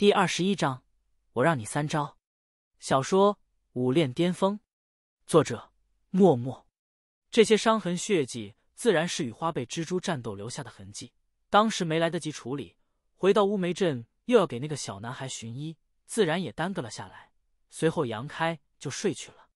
第二十一章，我让你三招。小说《武练巅峰》，作者：默默。这些伤痕血迹，自然是与花背蜘蛛战斗留下的痕迹。当时没来得及处理，回到乌梅镇又要给那个小男孩寻医，自然也耽搁了下来。随后杨开就睡去了，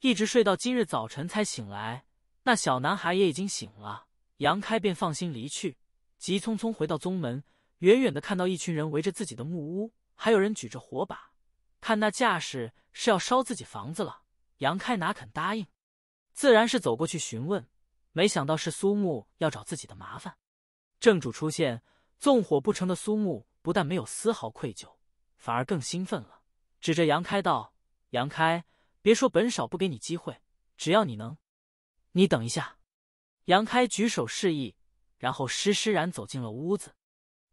一直睡到今日早晨才醒来。那小男孩也已经醒了，杨开便放心离去，急匆匆回到宗门。远远的看到一群人围着自己的木屋，还有人举着火把，看那架势是要烧自己房子了。杨开哪肯答应？自然是走过去询问，没想到是苏木要找自己的麻烦。正主出现，纵火不成的苏木不但没有丝毫愧疚，反而更兴奋了，指着杨开道：“杨开，别说本少不给你机会，只要你能……你等一下。”杨开举手示意，然后施施然走进了屋子。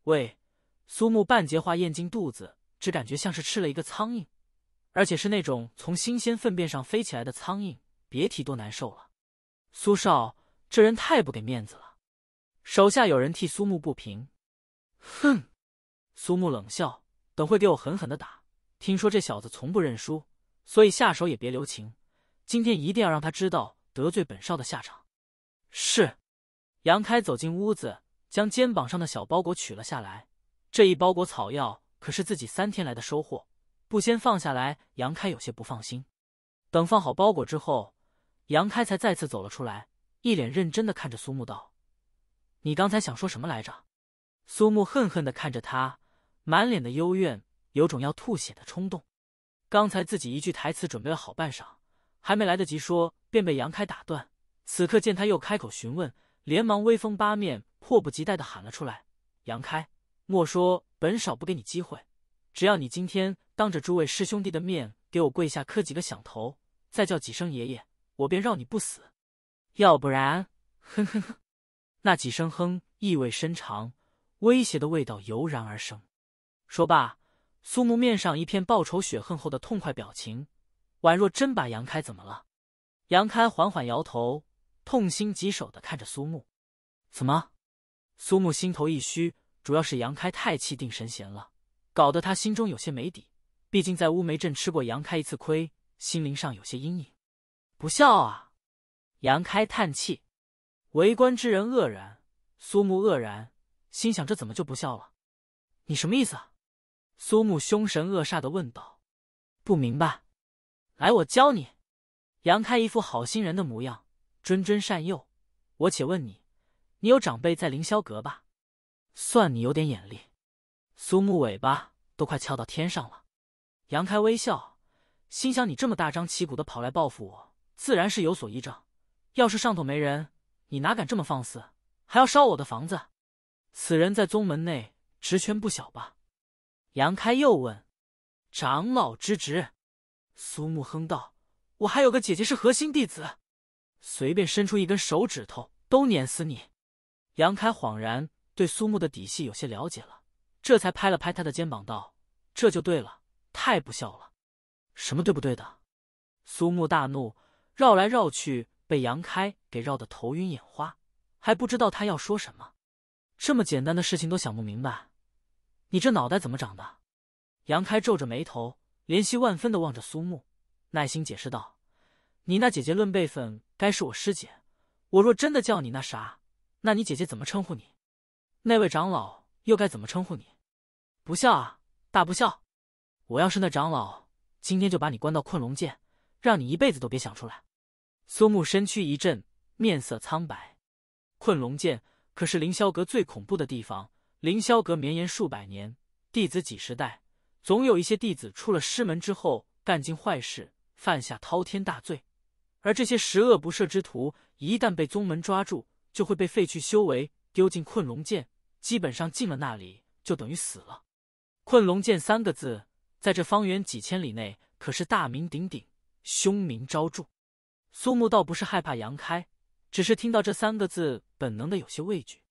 喂，苏木半截话咽进肚子，只感觉像是吃了一个苍蝇，而且是那种从新鲜粪便上飞起来的苍蝇，别提多难受了。苏少这人太不给面子了，手下有人替苏木不平。哼，苏木冷笑，等会给我狠狠的打。听说这小子从不认输，所以下手也别留情。今天一定要让他知道得罪本少的下场。是。杨开走进屋子。将肩膀上的小包裹取了下来，这一包裹草药可是自己三天来的收获，不先放下来，杨开有些不放心。等放好包裹之后，杨开才再次走了出来，一脸认真的看着苏木道：“你刚才想说什么来着？”苏木恨恨的看着他，满脸的幽怨，有种要吐血的冲动。刚才自己一句台词准备了好半晌，还没来得及说，便被杨开打断。此刻见他又开口询问。连忙威风八面，迫不及待的喊了出来：“杨开，莫说本少不给你机会，只要你今天当着诸位师兄弟的面给我跪下磕几个响头，再叫几声爷爷，我便饶你不死。要不然，哼哼哼！”那几声哼意味深长，威胁的味道油然而生。说罢，苏木面上一片报仇雪恨后的痛快表情，宛若真把杨开怎么了。杨开缓缓摇头。痛心疾首的看着苏木，怎么？苏木心头一虚，主要是杨开太气定神闲了，搞得他心中有些没底。毕竟在乌梅镇吃过杨开一次亏，心灵上有些阴影。不笑啊？杨开叹气，围观之人愕然，苏木愕然，心想这怎么就不笑了？你什么意思？苏木凶神恶煞的问道。不明白？来，我教你。杨开一副好心人的模样。谆谆善诱，我且问你，你有长辈在凌霄阁吧？算你有点眼力。苏木尾巴都快翘到天上了。杨开微笑，心想你这么大张旗鼓的跑来报复我，自然是有所依仗。要是上头没人，你哪敢这么放肆，还要烧我的房子？此人在宗门内职权不小吧？杨开又问。长老之职。苏木哼道：“我还有个姐姐是核心弟子。”随便伸出一根手指头都碾死你！杨开恍然对苏木的底细有些了解了，这才拍了拍他的肩膀道：“这就对了，太不孝了。”“什么对不对的？”苏木大怒，绕来绕去，被杨开给绕得头晕眼花，还不知道他要说什么。这么简单的事情都想不明白，你这脑袋怎么长的？杨开皱着眉头，怜惜万分的望着苏木，耐心解释道。你那姐姐论辈分该是我师姐，我若真的叫你那啥，那你姐姐怎么称呼你？那位长老又该怎么称呼你？不孝啊，大不孝！我要是那长老，今天就把你关到困龙剑，让你一辈子都别想出来。苏慕身躯一震，面色苍白。困龙剑可是凌霄阁最恐怖的地方。凌霄阁绵延数百年，弟子几十代，总有一些弟子出了师门之后干尽坏事，犯下滔天大罪。而这些十恶不赦之徒，一旦被宗门抓住，就会被废去修为，丢进困龙剑。基本上进了那里，就等于死了。困龙剑三个字，在这方圆几千里内可是大名鼎鼎，凶名昭著。苏木倒不是害怕杨开，只是听到这三个字，本能的有些畏惧。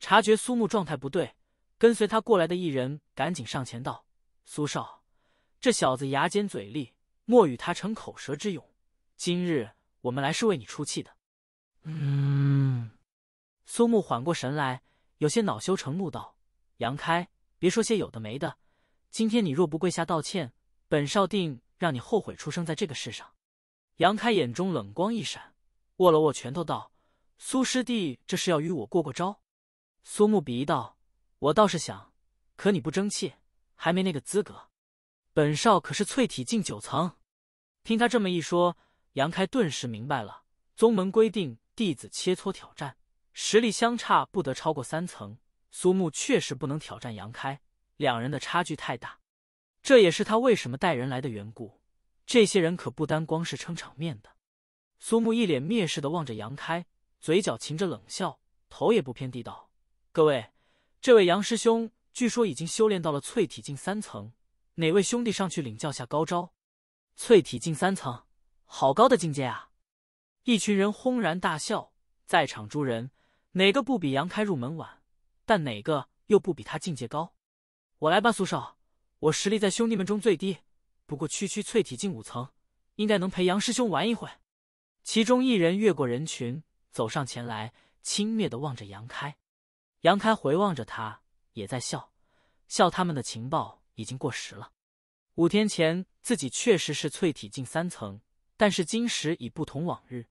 察觉苏木状态不对，跟随他过来的一人赶紧上前道：“苏少，这小子牙尖嘴利，莫与他逞口舌之勇。”今日我们来是为你出气的。嗯，苏木缓过神来，有些恼羞成怒道：“杨开，别说些有的没的。今天你若不跪下道歉，本少定让你后悔出生在这个世上。”杨开眼中冷光一闪，握了握拳头道：“苏师弟，这是要与我过过招？”苏木鄙夷道：“我倒是想，可你不争气，还没那个资格。本少可是淬体进九层。”听他这么一说。杨开顿时明白了，宗门规定弟子切磋挑战，实力相差不得超过三层。苏木确实不能挑战杨开，两人的差距太大。这也是他为什么带人来的缘故。这些人可不单光是撑场面的。苏木一脸蔑视的望着杨开，嘴角噙着冷笑，头也不偏地道：“各位，这位杨师兄据说已经修炼到了淬体境三层，哪位兄弟上去领教下高招？”淬体境三层。好高的境界啊！一群人轰然大笑。在场诸人哪个不比杨开入门晚？但哪个又不比他境界高？我来吧，苏少，我实力在兄弟们中最低，不过区区淬体境五层，应该能陪杨师兄玩一会。其中一人越过人群走上前来，轻蔑的望着杨开。杨开回望着他，也在笑，笑他们的情报已经过时了。五天前，自己确实是淬体境三层。但是今时已不同往日，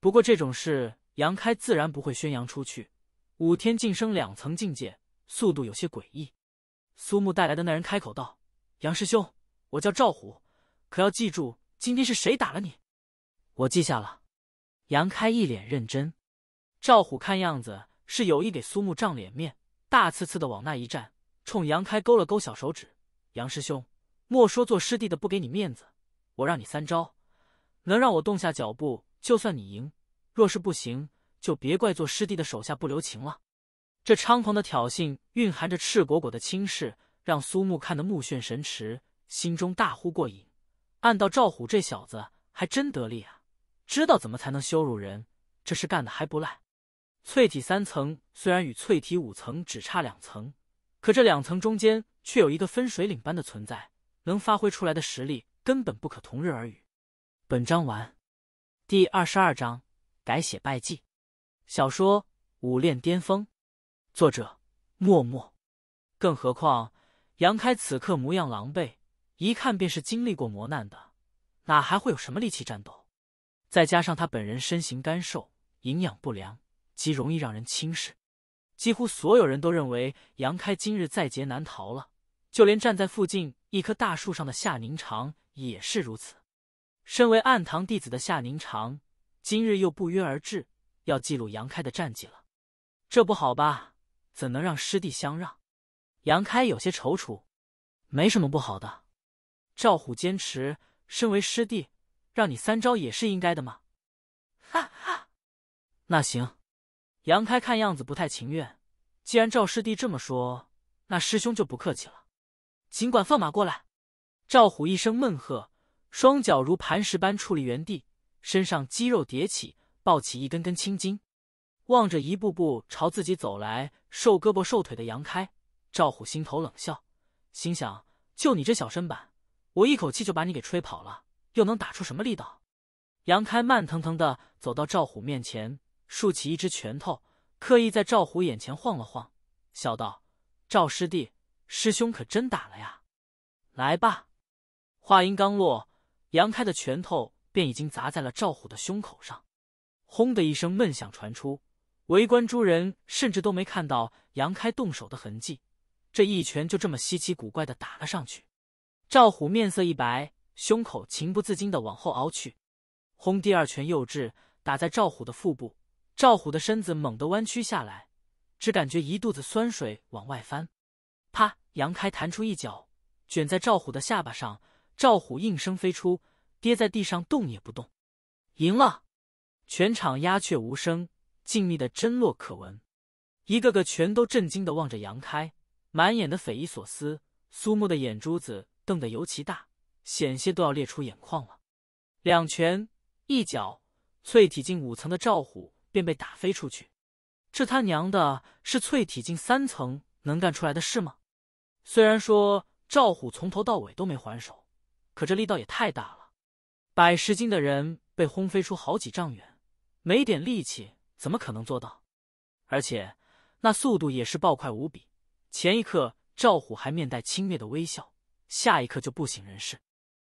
不过这种事杨开自然不会宣扬出去。五天晋升两层境界，速度有些诡异。苏木带来的那人开口道：“杨师兄，我叫赵虎，可要记住今天是谁打了你。”我记下了。杨开一脸认真。赵虎看样子是有意给苏木长脸面，大刺刺的往那一站，冲杨开勾了勾小手指：“杨师兄，莫说做师弟的不给你面子，我让你三招。”能让我动下脚步，就算你赢；若是不行，就别怪做师弟的手下不留情了。这猖狂的挑衅蕴含着赤果果的轻视，让苏木看得目眩神驰，心中大呼过瘾。暗道赵虎这小子还真得力啊，知道怎么才能羞辱人，这事干得还不赖。淬体三层虽然与淬体五层只差两层，可这两层中间却有一个分水岭般的存在，能发挥出来的实力根本不可同日而语。本章完，第二十二章改写败绩。小说《武练巅峰》，作者：默默。更何况杨开此刻模样狼狈，一看便是经历过磨难的，哪还会有什么力气战斗？再加上他本人身形干瘦，营养不良，极容易让人轻视。几乎所有人都认为杨开今日在劫难逃了，就连站在附近一棵大树上的夏宁长也是如此。身为暗堂弟子的夏宁长，今日又不约而至，要记录杨开的战绩了，这不好吧？怎能让师弟相让？杨开有些踌躇。没什么不好的，赵虎坚持，身为师弟，让你三招也是应该的嘛。哈哈，那行。杨开看样子不太情愿，既然赵师弟这么说，那师兄就不客气了，尽管放马过来。赵虎一声闷喝。双脚如磐石般矗立原地，身上肌肉叠起，抱起一根根青筋。望着一步步朝自己走来，瘦胳膊瘦腿的杨开，赵虎心头冷笑，心想：就你这小身板，我一口气就把你给吹跑了，又能打出什么力道？杨开慢腾腾的走到赵虎面前，竖起一只拳头，刻意在赵虎眼前晃了晃，笑道：“赵师弟，师兄可真打了呀！来吧。”话音刚落。杨开的拳头便已经砸在了赵虎的胸口上，轰的一声闷响传出，围观诸人甚至都没看到杨开动手的痕迹，这一拳就这么稀奇古怪的打了上去。赵虎面色一白，胸口情不自禁地往后凹去。轰，第二拳又至，打在赵虎的腹部，赵虎的身子猛地弯曲下来，只感觉一肚子酸水往外翻。啪，杨开弹出一脚，卷在赵虎的下巴上。赵虎应声飞出，跌在地上，动也不动。赢了，全场鸦雀无声，静谧的真落可闻，一个个全都震惊的望着杨开，满眼的匪夷所思。苏木的眼珠子瞪得尤其大，险些都要裂出眼眶了。两拳一脚，淬体境五层的赵虎便被打飞出去。这他娘的是淬体境三层能干出来的事吗？虽然说赵虎从头到尾都没还手。可这力道也太大了，百十斤的人被轰飞出好几丈远，没点力气怎么可能做到？而且那速度也是暴快无比。前一刻赵虎还面带轻蔑的微笑，下一刻就不省人事。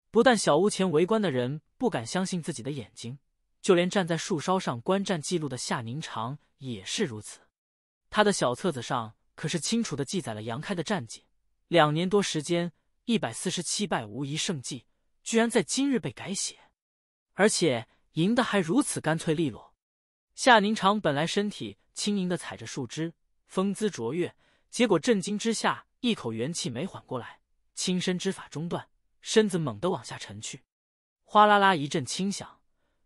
不但小屋前围观的人不敢相信自己的眼睛，就连站在树梢上观战记录的夏宁长也是如此。他的小册子上可是清楚的记载了杨开的战绩，两年多时间。一百四十七败无疑胜绩，居然在今日被改写，而且赢得还如此干脆利落。夏宁长本来身体轻盈的踩着树枝，风姿卓越，结果震惊之下一口元气没缓过来，轻身之法中断，身子猛地往下沉去，哗啦啦一阵轻响，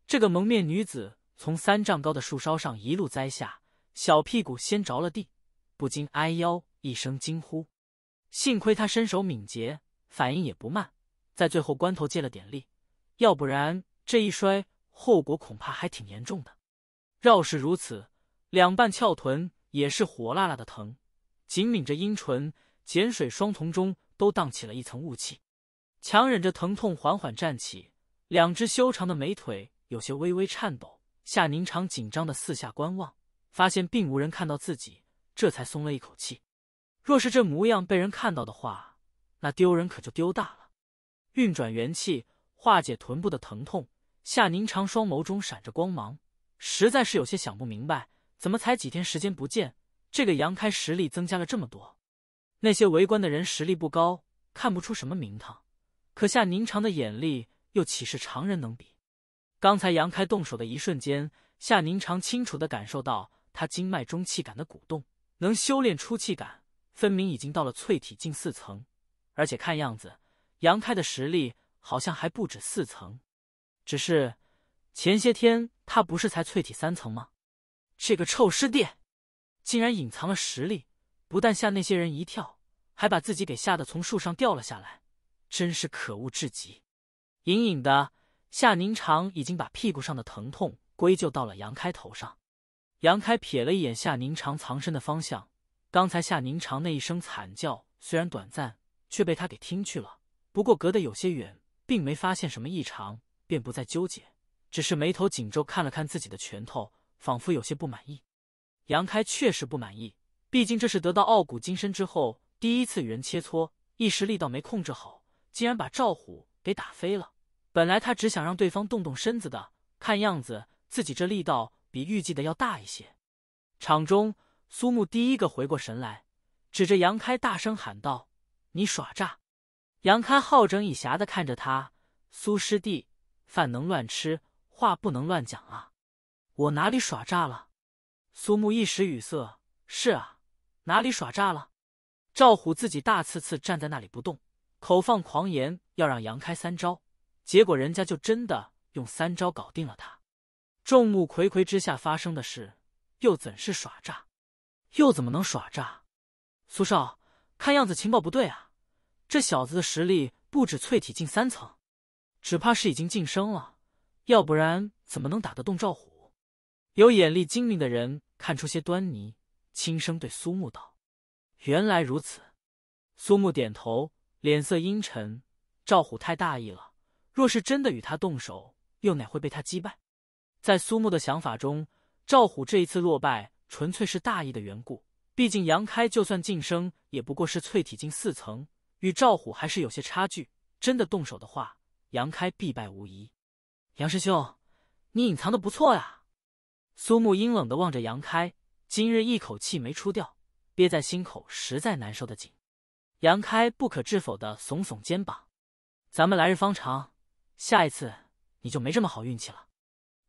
这个蒙面女子从三丈高的树梢上一路栽下，小屁股先着了地，不禁哎腰一声惊呼，幸亏她身手敏捷。反应也不慢，在最后关头借了点力，要不然这一摔，后果恐怕还挺严重的。饶是如此，两半翘臀也是火辣辣的疼，紧抿着阴唇，碱水双瞳中都荡起了一层雾气，强忍着疼痛缓缓站起，两只修长的美腿有些微微颤抖。夏宁长紧张的四下观望，发现并无人看到自己，这才松了一口气。若是这模样被人看到的话，那丢人可就丢大了。运转元气化解臀部的疼痛，夏宁长双眸中闪着光芒，实在是有些想不明白，怎么才几天时间不见，这个杨开实力增加了这么多？那些围观的人实力不高，看不出什么名堂，可夏宁长的眼力又岂是常人能比？刚才杨开动手的一瞬间，夏宁长清楚地感受到他经脉中气感的鼓动，能修炼出气感，分明已经到了淬体境四层。而且看样子，杨开的实力好像还不止四层。只是前些天他不是才淬体三层吗？这个臭师弟竟然隐藏了实力，不但吓那些人一跳，还把自己给吓得从树上掉了下来，真是可恶至极。隐隐的，夏宁长已经把屁股上的疼痛归咎到了杨开头上。杨开瞥了一眼夏宁长藏身的方向，刚才夏宁长那一声惨叫虽然短暂。却被他给听去了。不过隔得有些远，并没发现什么异常，便不再纠结，只是眉头紧皱，看了看自己的拳头，仿佛有些不满意。杨开确实不满意，毕竟这是得到傲骨金身之后第一次与人切磋，一时力道没控制好，竟然把赵虎给打飞了。本来他只想让对方动动身子的，看样子自己这力道比预计的要大一些。场中，苏木第一个回过神来，指着杨开大声喊道。你耍诈？杨开好整以暇的看着他。苏师弟，饭能乱吃，话不能乱讲啊！我哪里耍诈了？苏木一时语塞。是啊，哪里耍诈了？赵虎自己大刺刺站在那里不动，口放狂言要让杨开三招，结果人家就真的用三招搞定了他。众目睽睽之下发生的事，又怎是耍诈？又怎么能耍诈？苏少。看样子情报不对啊，这小子的实力不止淬体近三层，只怕是已经晋升了，要不然怎么能打得动赵虎？有眼力精明的人看出些端倪，轻声对苏木道：“原来如此。”苏木点头，脸色阴沉。赵虎太大意了，若是真的与他动手，又哪会被他击败？在苏木的想法中，赵虎这一次落败纯粹是大意的缘故。毕竟杨开就算晋升，也不过是淬体境四层，与赵虎还是有些差距。真的动手的话，杨开必败无疑。杨师兄，你隐藏的不错呀。苏木阴冷的望着杨开，今日一口气没出掉，憋在心口实在难受的紧。杨开不可置否的耸耸肩膀：“咱们来日方长，下一次你就没这么好运气了。”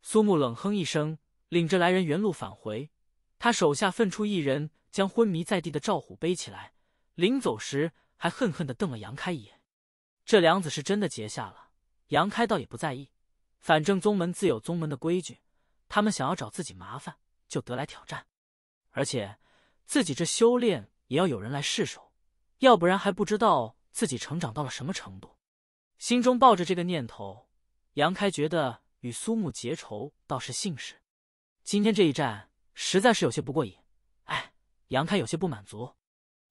苏木冷哼一声，领着来人原路返回。他手下分出一人。将昏迷在地的赵虎背起来，临走时还恨恨的瞪了杨开一眼，这梁子是真的结下了。杨开倒也不在意，反正宗门自有宗门的规矩，他们想要找自己麻烦就得来挑战，而且自己这修炼也要有人来试手，要不然还不知道自己成长到了什么程度。心中抱着这个念头，杨开觉得与苏木结仇倒是幸事。今天这一战实在是有些不过瘾。杨开有些不满足，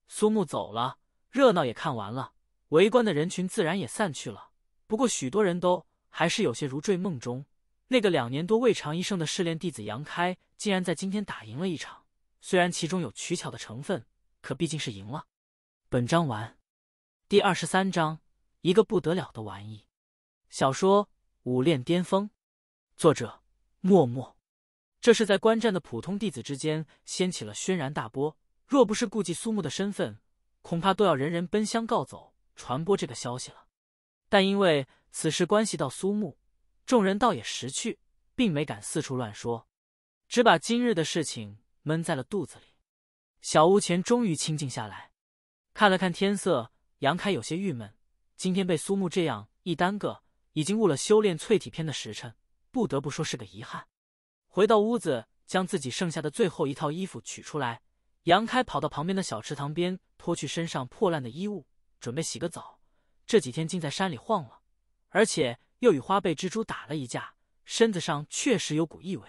苏木走了，热闹也看完了，围观的人群自然也散去了。不过许多人都还是有些如坠梦中。那个两年多未尝一胜的试炼弟子杨开，竟然在今天打赢了一场。虽然其中有取巧的成分，可毕竟是赢了。本章完。第二十三章，一个不得了的玩意。小说《武炼巅峰》，作者：默默。这是在观战的普通弟子之间掀起了轩然大波。若不是顾忌苏木的身份，恐怕都要人人奔相告走，传播这个消息了。但因为此事关系到苏木，众人倒也识趣，并没敢四处乱说，只把今日的事情闷在了肚子里。小屋前终于清静下来，看了看天色，杨开有些郁闷。今天被苏木这样一耽搁，已经误了修炼淬体篇的时辰，不得不说是个遗憾。回到屋子，将自己剩下的最后一套衣服取出来。杨开跑到旁边的小池塘边，脱去身上破烂的衣物，准备洗个澡。这几天竟在山里晃了，而且又与花背蜘蛛打了一架，身子上确实有股异味。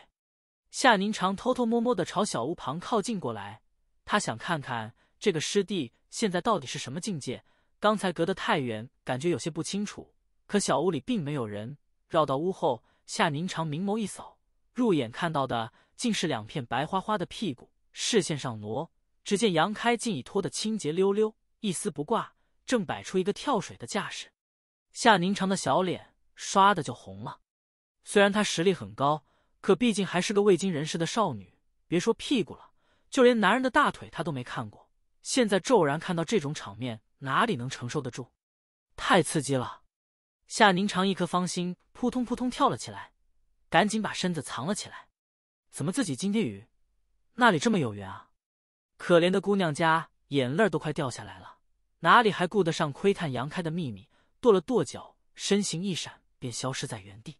夏宁长偷偷摸摸的朝小屋旁靠近过来，他想看看这个师弟现在到底是什么境界。刚才隔得太远，感觉有些不清楚。可小屋里并没有人。绕到屋后，夏宁长明眸一扫。入眼看到的竟是两片白花花的屁股，视线上挪，只见杨开竟已脱得清洁溜溜，一丝不挂，正摆出一个跳水的架势。夏宁长的小脸唰的就红了。虽然她实力很高，可毕竟还是个未经人事的少女，别说屁股了，就连男人的大腿她都没看过。现在骤然看到这种场面，哪里能承受得住？太刺激了！夏宁长一颗芳心扑通扑通跳了起来。赶紧把身子藏了起来。怎么自己今天雨那里这么有缘啊？可怜的姑娘家眼泪都快掉下来了，哪里还顾得上窥探杨开的秘密？跺了跺脚，身形一闪，便消失在原地。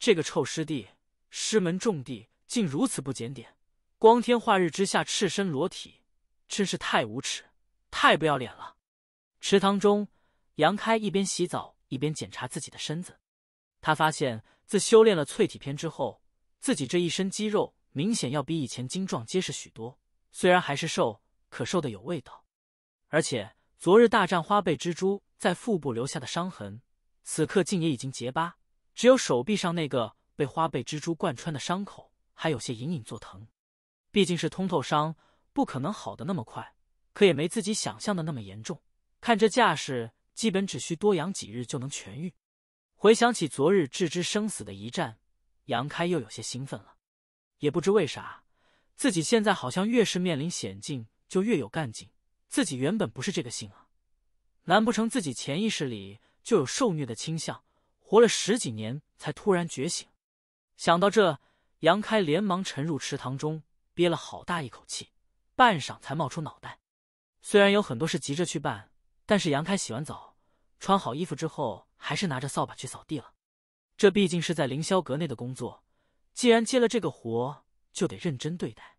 这个臭师弟，师门重地竟如此不检点，光天化日之下赤身裸体，真是太无耻，太不要脸了！池塘中，杨开一边洗澡一边检查自己的身子，他发现。自修炼了淬体篇之后，自己这一身肌肉明显要比以前精壮结实许多。虽然还是瘦，可瘦的有味道。而且昨日大战花背蜘蛛在腹部留下的伤痕，此刻竟也已经结疤。只有手臂上那个被花背蜘蛛贯穿的伤口，还有些隐隐作疼。毕竟是通透伤，不可能好的那么快。可也没自己想象的那么严重。看这架势，基本只需多养几日就能痊愈。回想起昨日置之生死的一战，杨开又有些兴奋了。也不知为啥，自己现在好像越是面临险境就越有干劲。自己原本不是这个性啊，难不成自己潜意识里就有受虐的倾向？活了十几年才突然觉醒。想到这，杨开连忙沉入池塘中，憋了好大一口气，半晌才冒出脑袋。虽然有很多事急着去办，但是杨开洗完澡。穿好衣服之后，还是拿着扫把去扫地了。这毕竟是在凌霄阁内的工作，既然接了这个活，就得认真对待。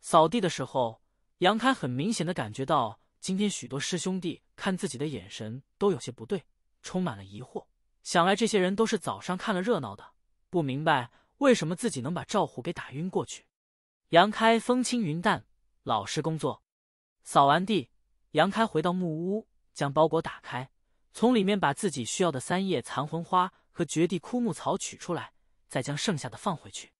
扫地的时候，杨开很明显的感觉到，今天许多师兄弟看自己的眼神都有些不对，充满了疑惑。想来这些人都是早上看了热闹的，不明白为什么自己能把赵虎给打晕过去。杨开风轻云淡，老实工作。扫完地，杨开回到木屋，将包裹打开。从里面把自己需要的三叶残魂花和绝地枯木草取出来，再将剩下的放回去。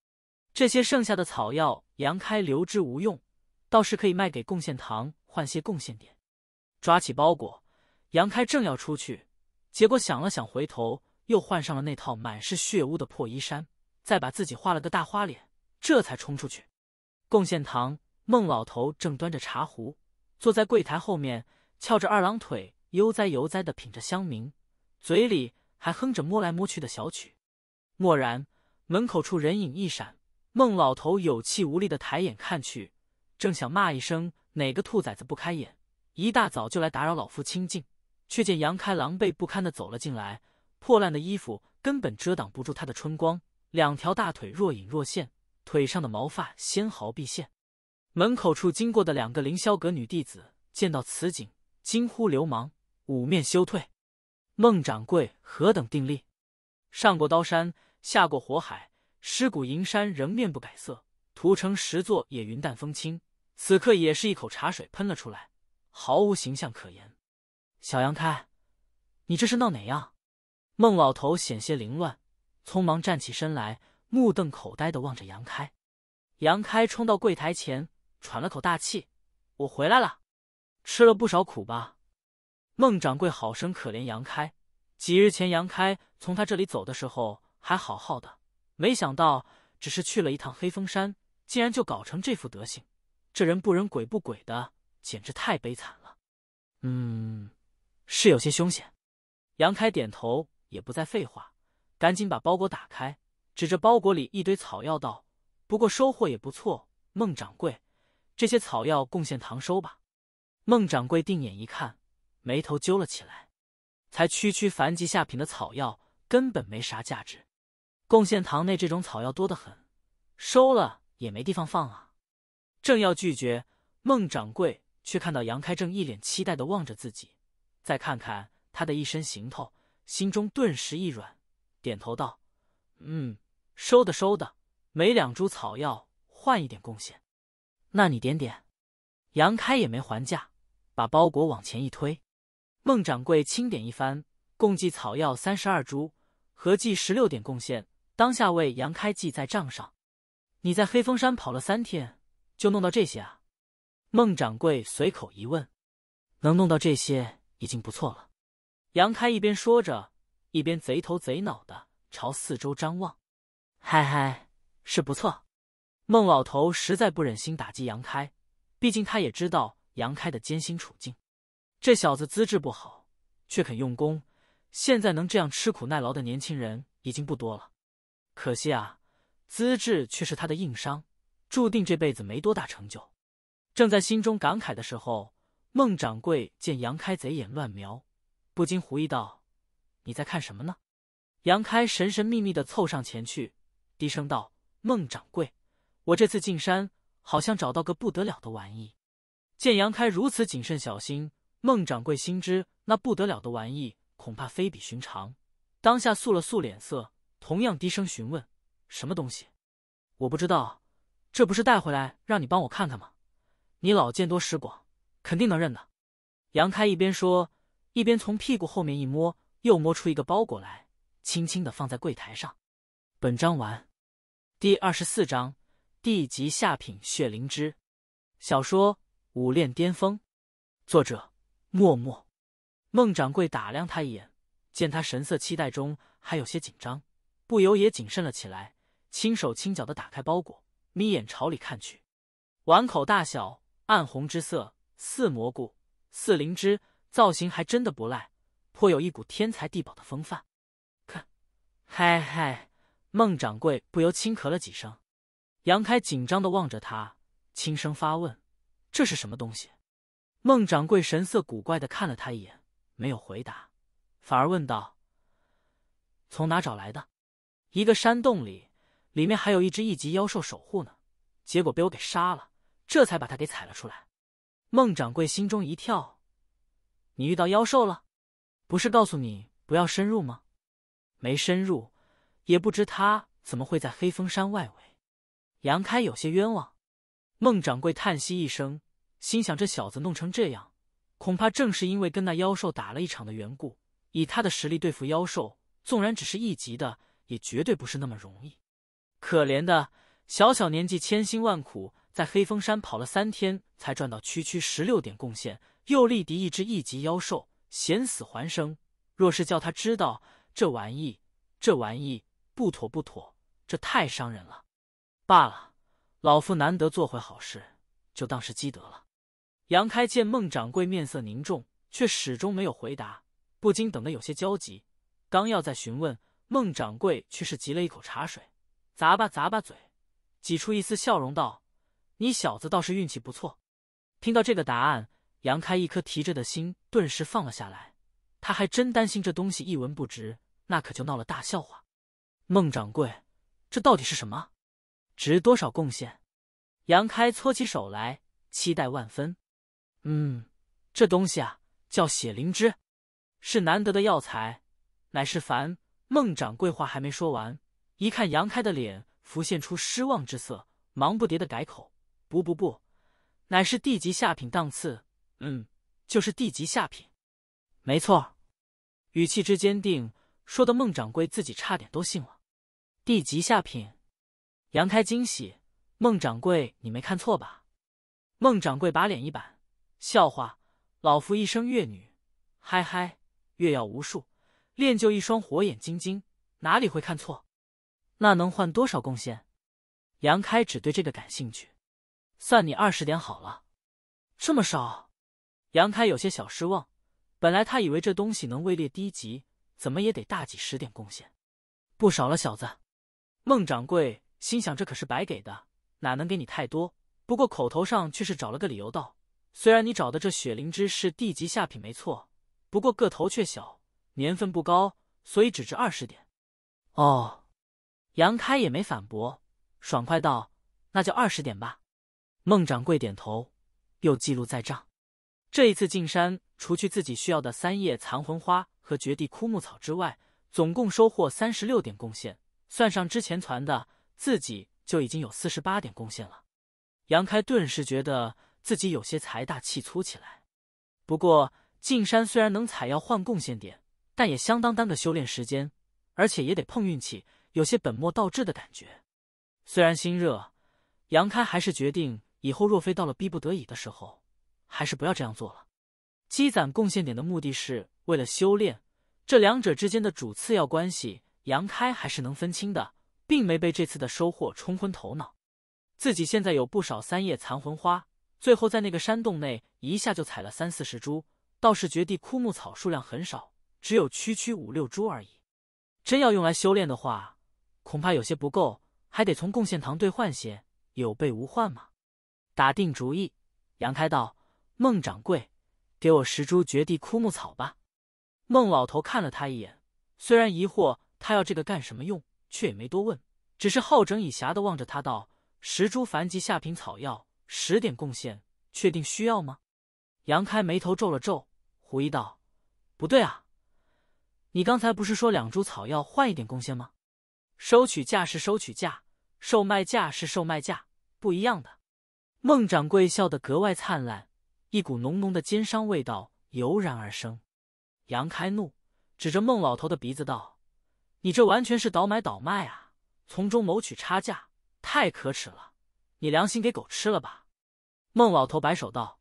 这些剩下的草药，杨开留之无用，倒是可以卖给贡献堂换些贡献点。抓起包裹，杨开正要出去，结果想了想，回头又换上了那套满是血污的破衣衫，再把自己画了个大花脸，这才冲出去。贡献堂，孟老头正端着茶壶，坐在柜台后面，翘着二郎腿。悠哉悠哉的品着香茗，嘴里还哼着摸来摸去的小曲。蓦然，门口处人影一闪，孟老头有气无力的抬眼看去，正想骂一声哪个兔崽子不开眼，一大早就来打扰老夫清静”，却见杨开狼狈不堪的走了进来，破烂的衣服根本遮挡不住他的春光，两条大腿若隐若现，腿上的毛发纤毫毕现。门口处经过的两个凌霄阁女弟子见到此景，惊呼：“流氓！”五面羞退，孟掌柜何等定力，上过刀山，下过火海，尸骨银山，仍面不改色；屠城十座，也云淡风轻。此刻也是一口茶水喷了出来，毫无形象可言。小杨开，你这是闹哪样？孟老头险些凌乱，匆忙站起身来，目瞪口呆的望着杨开。杨开冲到柜台前，喘了口大气：“我回来了，吃了不少苦吧？”孟掌柜好生可怜杨开，几日前杨开从他这里走的时候还好好的，没想到只是去了一趟黑风山，竟然就搞成这副德行，这人不人鬼不鬼的，简直太悲惨了。嗯，是有些凶险。杨开点头，也不再废话，赶紧把包裹打开，指着包裹里一堆草药道：“不过收获也不错，孟掌柜，这些草药贡献堂收吧。”孟掌柜定眼一看。眉头揪了起来，才区区凡级下品的草药根本没啥价值，贡献堂内这种草药多得很，收了也没地方放啊！正要拒绝，孟掌柜却看到杨开正一脸期待的望着自己，再看看他的一身行头，心中顿时一软，点头道：“嗯，收的收的，每两株草药换一点贡献，那你点点。”杨开也没还价，把包裹往前一推。孟掌柜清点一番，共计草药三十二株，合计十六点贡献，当下为杨开记在账上。你在黑风山跑了三天，就弄到这些啊？孟掌柜随口一问。能弄到这些已经不错了。杨开一边说着，一边贼头贼脑的朝四周张望。嗨嗨，是不错。孟老头实在不忍心打击杨开，毕竟他也知道杨开的艰辛处境。这小子资质不好，却肯用功。现在能这样吃苦耐劳的年轻人已经不多了，可惜啊，资质却是他的硬伤，注定这辈子没多大成就。正在心中感慨的时候，孟掌柜见杨开贼眼乱瞄，不禁狐疑道：“你在看什么呢？”杨开神神秘秘的凑上前去，低声道：“孟掌柜，我这次进山好像找到个不得了的玩意。”见杨开如此谨慎小心。孟掌柜心知那不得了的玩意恐怕非比寻常，当下素了素脸色，同样低声询问：“什么东西？”“我不知道，这不是带回来让你帮我看看吗？你老见多识广，肯定能认的。”杨开一边说，一边从屁股后面一摸，又摸出一个包裹来，轻轻的放在柜台上。本章完。第二十四章：地级下品血灵芝。小说《武炼巅峰》，作者。默默，孟掌柜打量他一眼，见他神色期待中还有些紧张，不由也谨慎了起来，轻手轻脚的打开包裹，眯眼朝里看去。碗口大小，暗红之色，似蘑菇，似灵芝，造型还真的不赖，颇有一股天才地宝的风范。看，嗨嗨！孟掌柜不由轻咳了几声。杨开紧张的望着他，轻声发问：“这是什么东西？”孟掌柜神色古怪的看了他一眼，没有回答，反而问道：“从哪找来的？一个山洞里，里面还有一只一级妖兽守护呢，结果被我给杀了，这才把它给踩了出来。”孟掌柜心中一跳：“你遇到妖兽了？不是告诉你不要深入吗？没深入，也不知他怎么会在黑风山外围。”杨开有些冤枉，孟掌柜叹息一声。心想这小子弄成这样，恐怕正是因为跟那妖兽打了一场的缘故。以他的实力对付妖兽，纵然只是一级的，也绝对不是那么容易。可怜的小小年纪，千辛万苦在黑风山跑了三天，才赚到区区十六点贡献，又力敌一只一级妖兽，险死还生。若是叫他知道这玩意，这玩意不妥不妥，这太伤人了。罢了，老夫难得做回好事，就当是积德了。杨开见孟掌柜面色凝重，却始终没有回答，不禁等得有些焦急。刚要再询问，孟掌柜却是急了一口茶水，咂吧咂吧嘴，挤出一丝笑容道：“你小子倒是运气不错。”听到这个答案，杨开一颗提着的心顿时放了下来。他还真担心这东西一文不值，那可就闹了大笑话。孟掌柜，这到底是什么？值多少贡献？杨开搓起手来，期待万分。嗯，这东西啊，叫血灵芝，是难得的药材，乃是凡。孟掌柜话还没说完，一看杨开的脸浮现出失望之色，忙不迭的改口：“不不不，乃是地级下品档次，嗯，就是地级下品，没错。”语气之坚定，说的孟掌柜自己差点都信了。地级下品，杨开惊喜：“孟掌柜，你没看错吧？”孟掌柜把脸一板。笑话，老夫一生月女，嗨嗨，越要无数，练就一双火眼金睛，哪里会看错？那能换多少贡献？杨开只对这个感兴趣，算你二十点好了。这么少，杨开有些小失望。本来他以为这东西能位列低级，怎么也得大几十点贡献，不少了，小子。孟掌柜心想，这可是白给的，哪能给你太多？不过口头上却是找了个理由道。虽然你找的这雪灵芝是地级下品没错，不过个头却小，年份不高，所以只值二十点。哦，杨开也没反驳，爽快道：“那就二十点吧。”孟掌柜点头，又记录在账。这一次进山，除去自己需要的三叶残魂花和绝地枯木草之外，总共收获三十六点贡献。算上之前攒的，自己就已经有四十八点贡献了。杨开顿时觉得。自己有些财大气粗起来，不过进山虽然能采药换贡献点，但也相当耽搁修炼时间，而且也得碰运气，有些本末倒置的感觉。虽然心热，杨开还是决定以后若非到了逼不得已的时候，还是不要这样做了。积攒贡献点的目的是为了修炼，这两者之间的主次要关系，杨开还是能分清的，并没被这次的收获冲昏头脑。自己现在有不少三叶残魂花。最后在那个山洞内，一下就采了三四十株。倒是绝地枯木草数量很少，只有区区五六株而已。真要用来修炼的话，恐怕有些不够，还得从贡献堂兑换些，有备无患嘛。打定主意，杨开道孟掌柜，给我十株绝地枯木草吧。孟老头看了他一眼，虽然疑惑他要这个干什么用，却也没多问，只是好整以暇的望着他道：“十株凡级下品草药。”十点贡献，确定需要吗？杨开眉头皱了皱，狐疑道：“不对啊，你刚才不是说两株草药换一点贡献吗？收取价是收取价，售卖价是售卖价，不一样的。”孟掌柜笑得格外灿烂，一股浓浓的奸商味道油然而生。杨开怒指着孟老头的鼻子道：“你这完全是倒买倒卖啊，从中谋取差价，太可耻了！”你良心给狗吃了吧！孟老头摆手道：“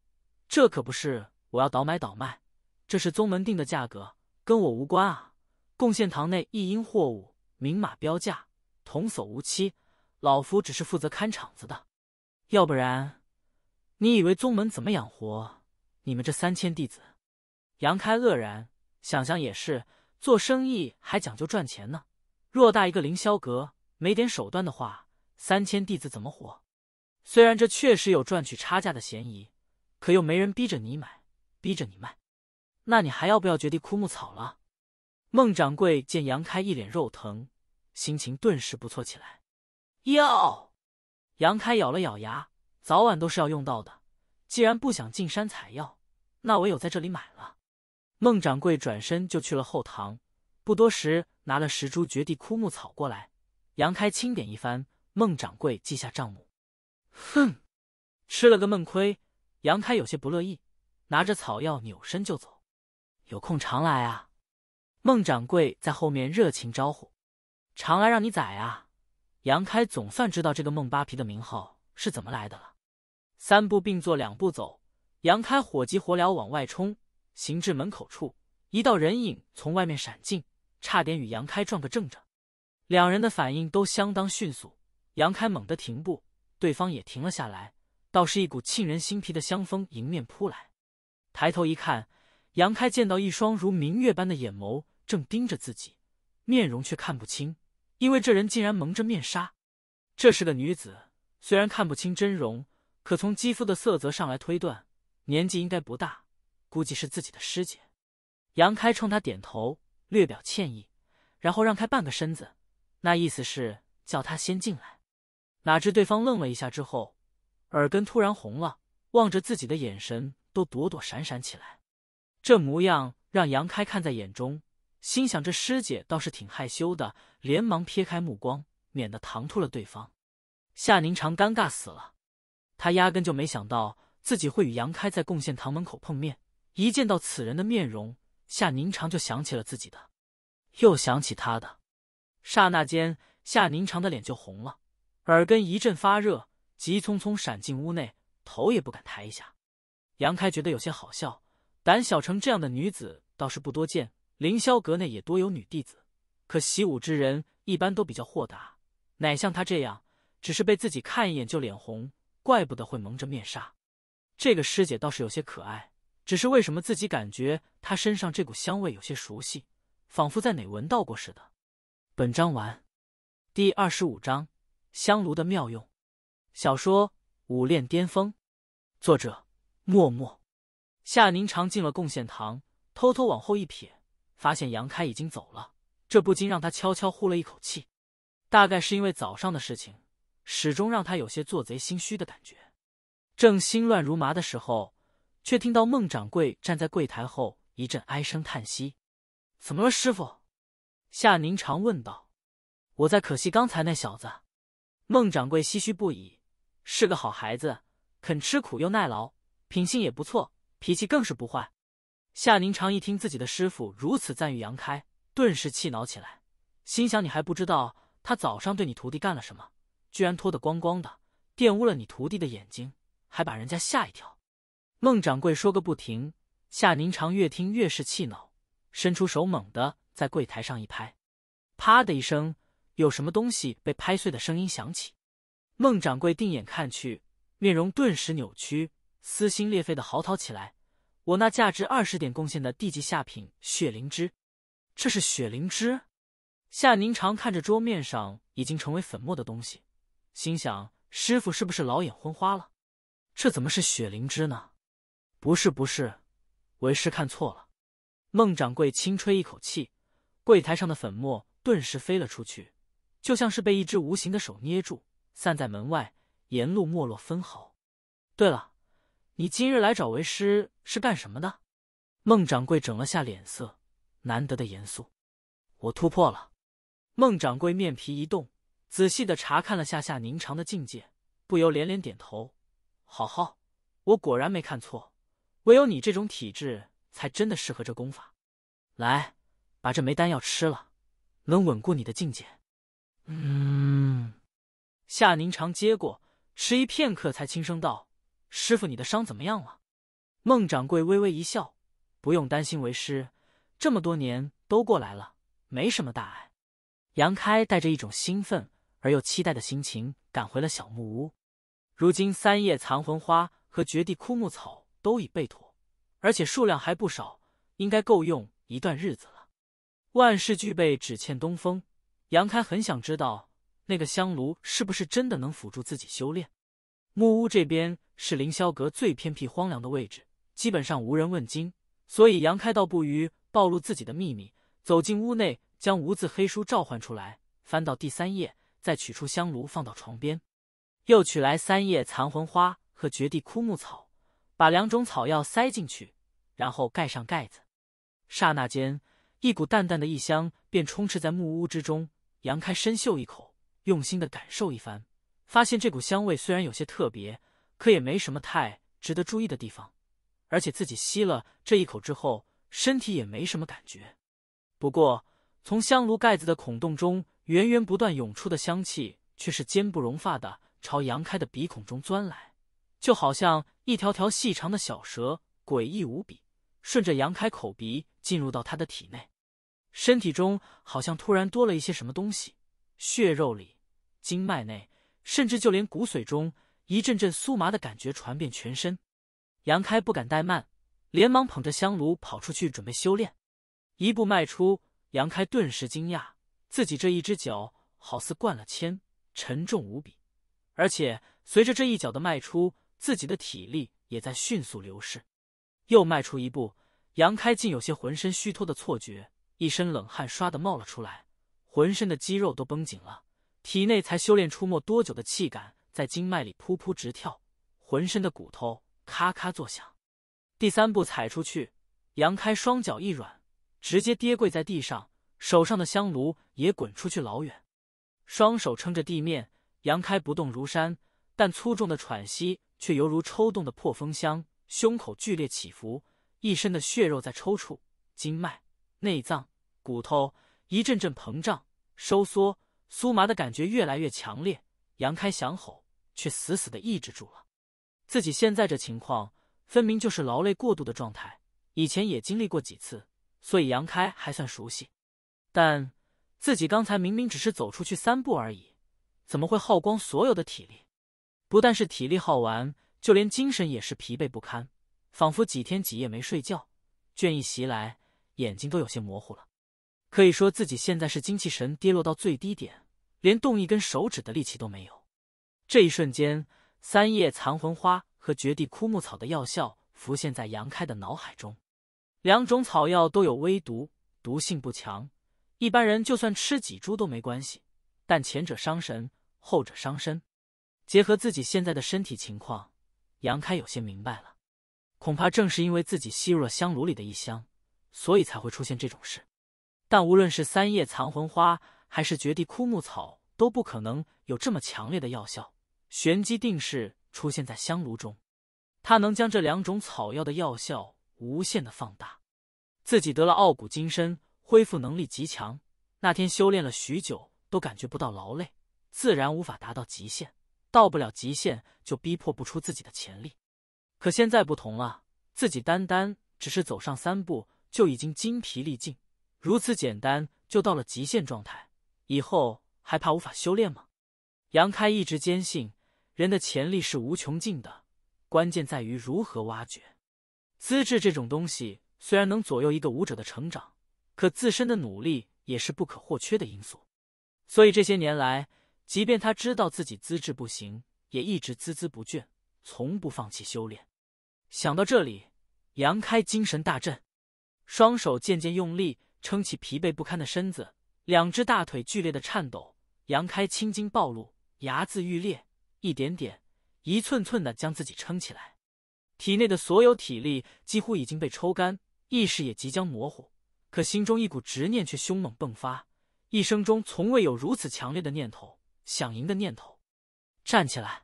这可不是我要倒买倒卖，这是宗门定的价格，跟我无关啊！贡献堂内一应货物明码标价，童叟无欺。老夫只是负责看场子的。要不然，你以为宗门怎么养活你们这三千弟子？”杨开愕然，想想也是，做生意还讲究赚钱呢。偌大一个凌霄阁，没点手段的话，三千弟子怎么活？虽然这确实有赚取差价的嫌疑，可又没人逼着你买，逼着你卖，那你还要不要绝地枯木草了？孟掌柜见杨开一脸肉疼，心情顿时不错起来。要，杨开咬了咬牙，早晚都是要用到的。既然不想进山采药，那唯有在这里买了。孟掌柜转身就去了后堂，不多时拿了十株绝地枯木草过来。杨开清点一番，孟掌柜记下账目。哼，吃了个闷亏，杨开有些不乐意，拿着草药扭身就走。有空常来啊！孟掌柜在后面热情招呼，常来让你宰啊！杨开总算知道这个孟扒皮的名号是怎么来的了。三步并作两步走，杨开火急火燎往外冲。行至门口处，一道人影从外面闪进，差点与杨开撞个正着。两人的反应都相当迅速，杨开猛地停步。对方也停了下来，倒是一股沁人心脾的香风迎面扑来。抬头一看，杨开见到一双如明月般的眼眸正盯着自己，面容却看不清，因为这人竟然蒙着面纱。这是个女子，虽然看不清真容，可从肌肤的色泽上来推断，年纪应该不大，估计是自己的师姐。杨开冲她点头，略表歉意，然后让开半个身子，那意思是叫她先进来。哪知对方愣了一下之后，耳根突然红了，望着自己的眼神都躲躲闪闪起来。这模样让杨开看在眼中，心想这师姐倒是挺害羞的，连忙撇开目光，免得唐突了对方。夏宁长尴尬死了，他压根就没想到自己会与杨开在贡献堂门口碰面。一见到此人的面容，夏宁长就想起了自己的，又想起他的，刹那间，夏宁长的脸就红了。耳根一阵发热，急匆匆闪进屋内，头也不敢抬一下。杨开觉得有些好笑，胆小成这样的女子倒是不多见。凌霄阁内也多有女弟子，可习武之人一般都比较豁达，哪像她这样，只是被自己看一眼就脸红，怪不得会蒙着面纱。这个师姐倒是有些可爱，只是为什么自己感觉她身上这股香味有些熟悉，仿佛在哪闻到过似的？本章完，第二十五章。香炉的妙用，小说《武炼巅峰》，作者：默默。夏宁常进了贡献堂，偷偷往后一瞥，发现杨开已经走了，这不禁让他悄悄呼了一口气。大概是因为早上的事情，始终让他有些做贼心虚的感觉。正心乱如麻的时候，却听到孟掌柜站在柜台后一阵唉声叹息。“怎么了，师傅？”夏宁常问道。“我在可惜刚才那小子。”孟掌柜唏嘘不已，是个好孩子，肯吃苦又耐劳，品性也不错，脾气更是不坏。夏宁长一听自己的师傅如此赞誉杨开，顿时气恼起来，心想你还不知道他早上对你徒弟干了什么，居然脱得光光的，玷污了你徒弟的眼睛，还把人家吓一跳。孟掌柜说个不停，夏宁长越听越是气恼，伸出手猛地在柜台上一拍，啪的一声。有什么东西被拍碎的声音响起，孟掌柜定眼看去，面容顿时扭曲，撕心裂肺的嚎啕起来：“我那价值二十点贡献的地级下品血灵芝，这是血灵芝！”夏宁长看着桌面上已经成为粉末的东西，心想：“师傅是不是老眼昏花了？这怎么是血灵芝呢？”“不是，不是，为师看错了。”孟掌柜轻吹一口气，柜台上的粉末顿时飞了出去。就像是被一只无形的手捏住，散在门外，沿路没落分毫。对了，你今日来找为师是干什么的？孟掌柜整了下脸色，难得的严肃。我突破了。孟掌柜面皮一动，仔细的查看了下夏凝裳的境界，不由连连点头。好好，我果然没看错，唯有你这种体质才真的适合这功法。来，把这枚丹药吃了，能稳固你的境界。嗯，夏宁长接过，迟疑片刻，才轻声道：“师傅，你的伤怎么样了？”孟掌柜微微一笑：“不用担心，为师这么多年都过来了，没什么大碍。”杨开带着一种兴奋而又期待的心情赶回了小木屋。如今三叶残魂花和绝地枯木草都已备妥，而且数量还不少，应该够用一段日子了。万事俱备，只欠东风。杨开很想知道那个香炉是不是真的能辅助自己修炼。木屋这边是凌霄阁最偏僻荒凉的位置，基本上无人问津，所以杨开倒不于暴露自己的秘密。走进屋内，将无字黑书召唤出来，翻到第三页，再取出香炉放到床边，又取来三叶残魂花和绝地枯木草，把两种草药塞进去，然后盖上盖子。刹那间，一股淡淡的异香便充斥在木屋之中。杨开深嗅一口，用心的感受一番，发现这股香味虽然有些特别，可也没什么太值得注意的地方。而且自己吸了这一口之后，身体也没什么感觉。不过，从香炉盖子的孔洞中源源不断涌出的香气，却是坚不容发的朝杨开的鼻孔中钻来，就好像一条条细长的小蛇，诡异无比，顺着杨开口鼻进入到他的体内。身体中好像突然多了一些什么东西，血肉里、经脉内，甚至就连骨髓中，一阵阵酥麻的感觉传遍全身。杨开不敢怠慢，连忙捧着香炉跑出去准备修炼。一步迈出，杨开顿时惊讶，自己这一只脚好似灌了铅，沉重无比。而且随着这一脚的迈出，自己的体力也在迅速流逝。又迈出一步，杨开竟有些浑身虚脱的错觉。一身冷汗唰的冒了出来，浑身的肌肉都绷紧了，体内才修炼出没多久的气感在经脉里噗噗直跳，浑身的骨头咔咔作响。第三步踩出去，杨开双脚一软，直接跌跪在地上，手上的香炉也滚出去老远。双手撑着地面，杨开不动如山，但粗重的喘息却犹如抽动的破风箱，胸口剧烈起伏，一身的血肉在抽搐，经脉。内脏、骨头一阵阵膨胀、收缩、酥麻的感觉越来越强烈。杨开想吼，却死死的抑制住了。自己现在这情况，分明就是劳累过度的状态。以前也经历过几次，所以杨开还算熟悉。但自己刚才明明只是走出去三步而已，怎么会耗光所有的体力？不但是体力耗完，就连精神也是疲惫不堪，仿佛几天几夜没睡觉，倦意袭来。眼睛都有些模糊了，可以说自己现在是精气神跌落到最低点，连动一根手指的力气都没有。这一瞬间，三叶残魂花和绝地枯木草的药效浮现在杨开的脑海中。两种草药都有微毒，毒性不强，一般人就算吃几株都没关系。但前者伤神，后者伤身。结合自己现在的身体情况，杨开有些明白了，恐怕正是因为自己吸入了香炉里的一香。所以才会出现这种事，但无论是三叶残魂花还是绝地枯木草，都不可能有这么强烈的药效。玄机定是出现在香炉中，它能将这两种草药的药效无限的放大。自己得了傲骨金身，恢复能力极强，那天修炼了许久都感觉不到劳累，自然无法达到极限。到不了极限，就逼迫不出自己的潜力。可现在不同了，自己单单只是走上三步。就已经筋疲力尽，如此简单就到了极限状态，以后还怕无法修炼吗？杨开一直坚信，人的潜力是无穷尽的，关键在于如何挖掘。资质这种东西虽然能左右一个武者的成长，可自身的努力也是不可或缺的因素。所以这些年来，即便他知道自己资质不行，也一直孜孜不倦，从不放弃修炼。想到这里，杨开精神大振。双手渐渐用力撑起疲惫不堪的身子，两只大腿剧烈的颤抖，杨开青筋暴露，牙眦欲裂，一点点、一寸寸的将自己撑起来。体内的所有体力几乎已经被抽干，意识也即将模糊，可心中一股执念却凶猛迸发。一生中从未有如此强烈的念头——想赢的念头。站起来，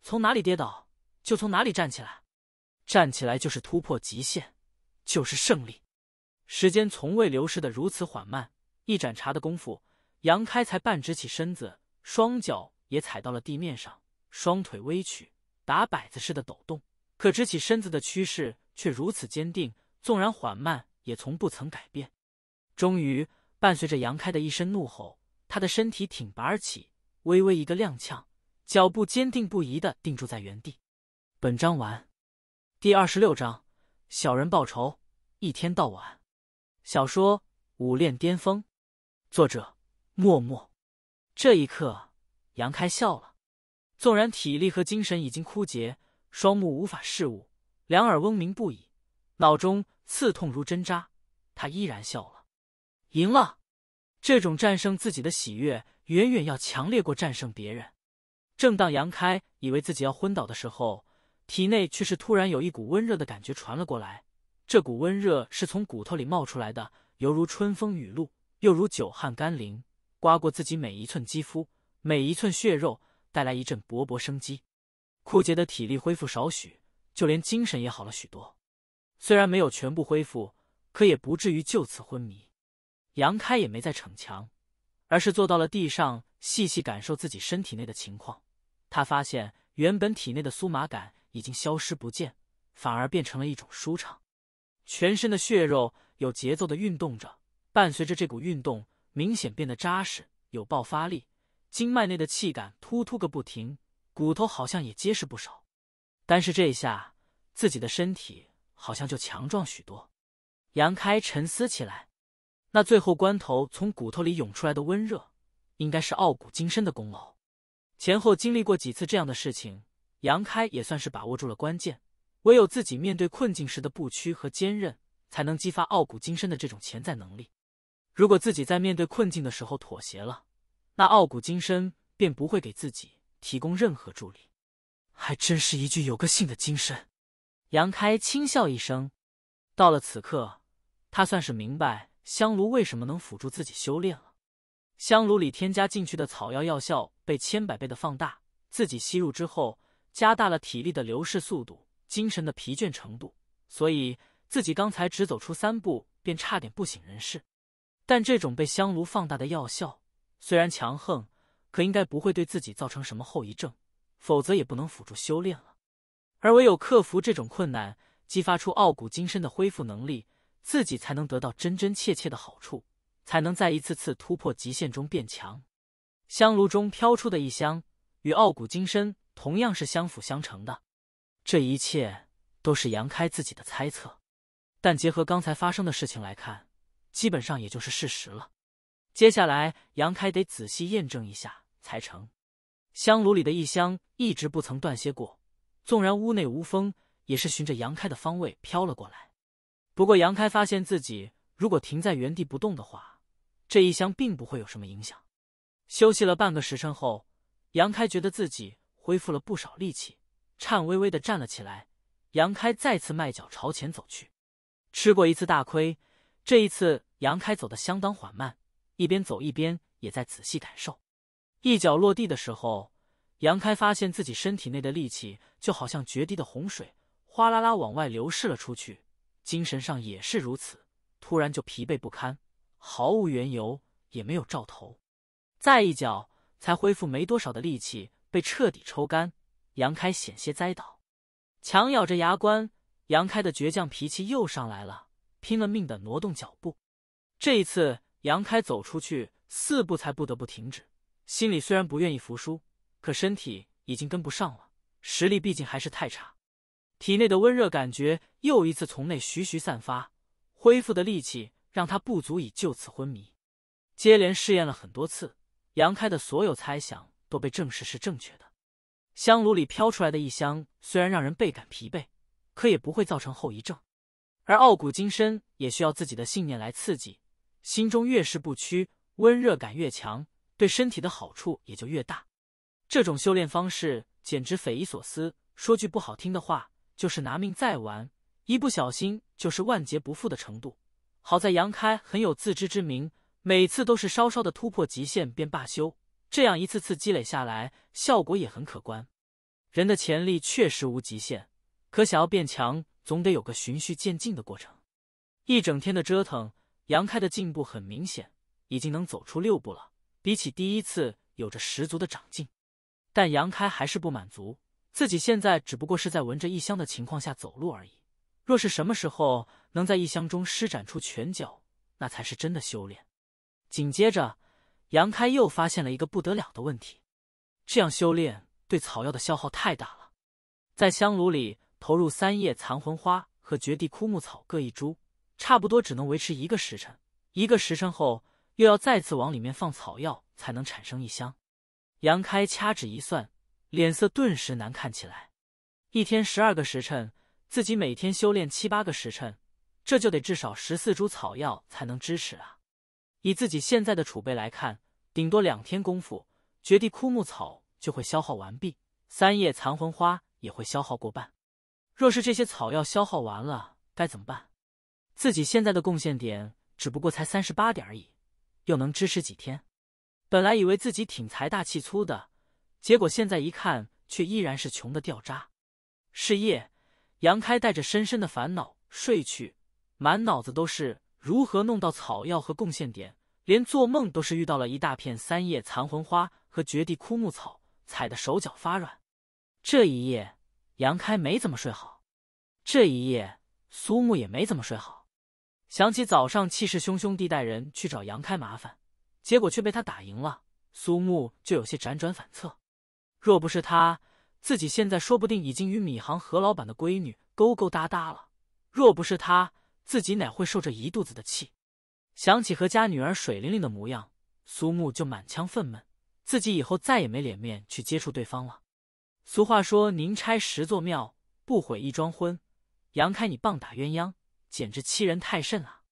从哪里跌倒就从哪里站起来。站起来就是突破极限，就是胜利。时间从未流逝的如此缓慢，一盏茶的功夫，杨开才半直起身子，双脚也踩到了地面上，双腿微曲，打摆子似的抖动，可直起身子的趋势却如此坚定，纵然缓慢，也从不曾改变。终于，伴随着杨开的一声怒吼，他的身体挺拔而起，微微一个踉跄，脚步坚定不移的定住在原地。本章完。第二十六章：小人报仇，一天到晚。小说《武炼巅峰》，作者：默默。这一刻，杨开笑了。纵然体力和精神已经枯竭，双目无法视物，两耳嗡鸣不已，脑中刺痛如针扎，他依然笑了。赢了，这种战胜自己的喜悦，远远要强烈过战胜别人。正当杨开以为自己要昏倒的时候，体内却是突然有一股温热的感觉传了过来。这股温热是从骨头里冒出来的，犹如春风雨露，又如久旱甘霖，刮过自己每一寸肌肤，每一寸血肉，带来一阵勃勃生机。枯竭的体力恢复少许，就连精神也好了许多。虽然没有全部恢复，可也不至于就此昏迷。杨开也没再逞强，而是坐到了地上，细细感受自己身体内的情况。他发现，原本体内的酥麻感已经消失不见，反而变成了一种舒畅。全身的血肉有节奏的运动着，伴随着这股运动，明显变得扎实，有爆发力。经脉内的气感突突个不停，骨头好像也结实不少。但是这一下，自己的身体好像就强壮许多。杨开沉思起来，那最后关头从骨头里涌出来的温热，应该是傲骨金身的功劳。前后经历过几次这样的事情，杨开也算是把握住了关键。唯有自己面对困境时的不屈和坚韧，才能激发傲骨金身的这种潜在能力。如果自己在面对困境的时候妥协了，那傲骨金身便不会给自己提供任何助力。还真是一句有个性的金身。杨开轻笑一声，到了此刻，他算是明白香炉为什么能辅助自己修炼了。香炉里添加进去的草药药效被千百倍的放大，自己吸入之后，加大了体力的流逝速度。精神的疲倦程度，所以自己刚才只走出三步便差点不省人事。但这种被香炉放大的药效虽然强横，可应该不会对自己造成什么后遗症，否则也不能辅助修炼了。而唯有克服这种困难，激发出傲骨金身的恢复能力，自己才能得到真真切切的好处，才能在一次次突破极限中变强。香炉中飘出的异香与傲骨金身同样是相辅相成的。这一切都是杨开自己的猜测，但结合刚才发生的事情来看，基本上也就是事实了。接下来，杨开得仔细验证一下才成。香炉里的异香一直不曾断歇过，纵然屋内无风，也是循着杨开的方位飘了过来。不过，杨开发现自己如果停在原地不动的话，这一香并不会有什么影响。休息了半个时辰后，杨开觉得自己恢复了不少力气。颤巍巍的站了起来，杨开再次迈脚朝前走去。吃过一次大亏，这一次杨开走得相当缓慢，一边走一边也在仔细感受。一脚落地的时候，杨开发现自己身体内的力气就好像决堤的洪水，哗啦啦往外流逝了出去。精神上也是如此，突然就疲惫不堪，毫无缘由，也没有兆头。再一脚，才恢复没多少的力气，被彻底抽干。杨开险些栽倒，强咬着牙关，杨开的倔强脾气又上来了，拼了命的挪动脚步。这一次，杨开走出去四步才不得不停止。心里虽然不愿意服输，可身体已经跟不上了，实力毕竟还是太差。体内的温热感觉又一次从内徐徐散发，恢复的力气让他不足以就此昏迷。接连试验了很多次，杨开的所有猜想都被证实是正确的。香炉里飘出来的异香虽然让人倍感疲惫，可也不会造成后遗症。而傲骨金身也需要自己的信念来刺激，心中越是不屈，温热感越强，对身体的好处也就越大。这种修炼方式简直匪夷所思，说句不好听的话，就是拿命在玩，一不小心就是万劫不复的程度。好在杨开很有自知之明，每次都是稍稍的突破极限便罢休。这样一次次积累下来，效果也很可观。人的潜力确实无极限，可想要变强，总得有个循序渐进的过程。一整天的折腾，杨开的进步很明显，已经能走出六步了，比起第一次有着十足的长进。但杨开还是不满足，自己现在只不过是在闻着异香的情况下走路而已。若是什么时候能在异香中施展出拳脚，那才是真的修炼。紧接着。杨开又发现了一个不得了的问题，这样修炼对草药的消耗太大了。在香炉里投入三叶残魂花和绝地枯木草各一株，差不多只能维持一个时辰。一个时辰后，又要再次往里面放草药才能产生一香。杨开掐指一算，脸色顿时难看起来。一天十二个时辰，自己每天修炼七八个时辰，这就得至少十四株草药才能支持啊。以自己现在的储备来看，顶多两天功夫，绝地枯木草就会消耗完毕，三叶残魂花也会消耗过半。若是这些草药消耗完了，该怎么办？自己现在的贡献点只不过才三十八点而已，又能支持几天？本来以为自己挺财大气粗的，结果现在一看，却依然是穷的掉渣。是夜，杨开带着深深的烦恼睡去，满脑子都是。如何弄到草药和贡献点？连做梦都是遇到了一大片三叶残魂花和绝地枯木草，踩得手脚发软。这一夜，杨开没怎么睡好；这一夜，苏木也没怎么睡好。想起早上气势汹汹地带人去找杨开麻烦，结果却被他打赢了，苏木就有些辗转反侧。若不是他自己，现在说不定已经与米行何老板的闺女勾勾搭搭了。若不是他。自己哪会受这一肚子的气？想起和家女儿水灵灵的模样，苏木就满腔愤懑。自己以后再也没脸面去接触对方了。俗话说：“宁拆十座庙，不毁一桩婚。”杨开，你棒打鸳鸯，简直欺人太甚啊！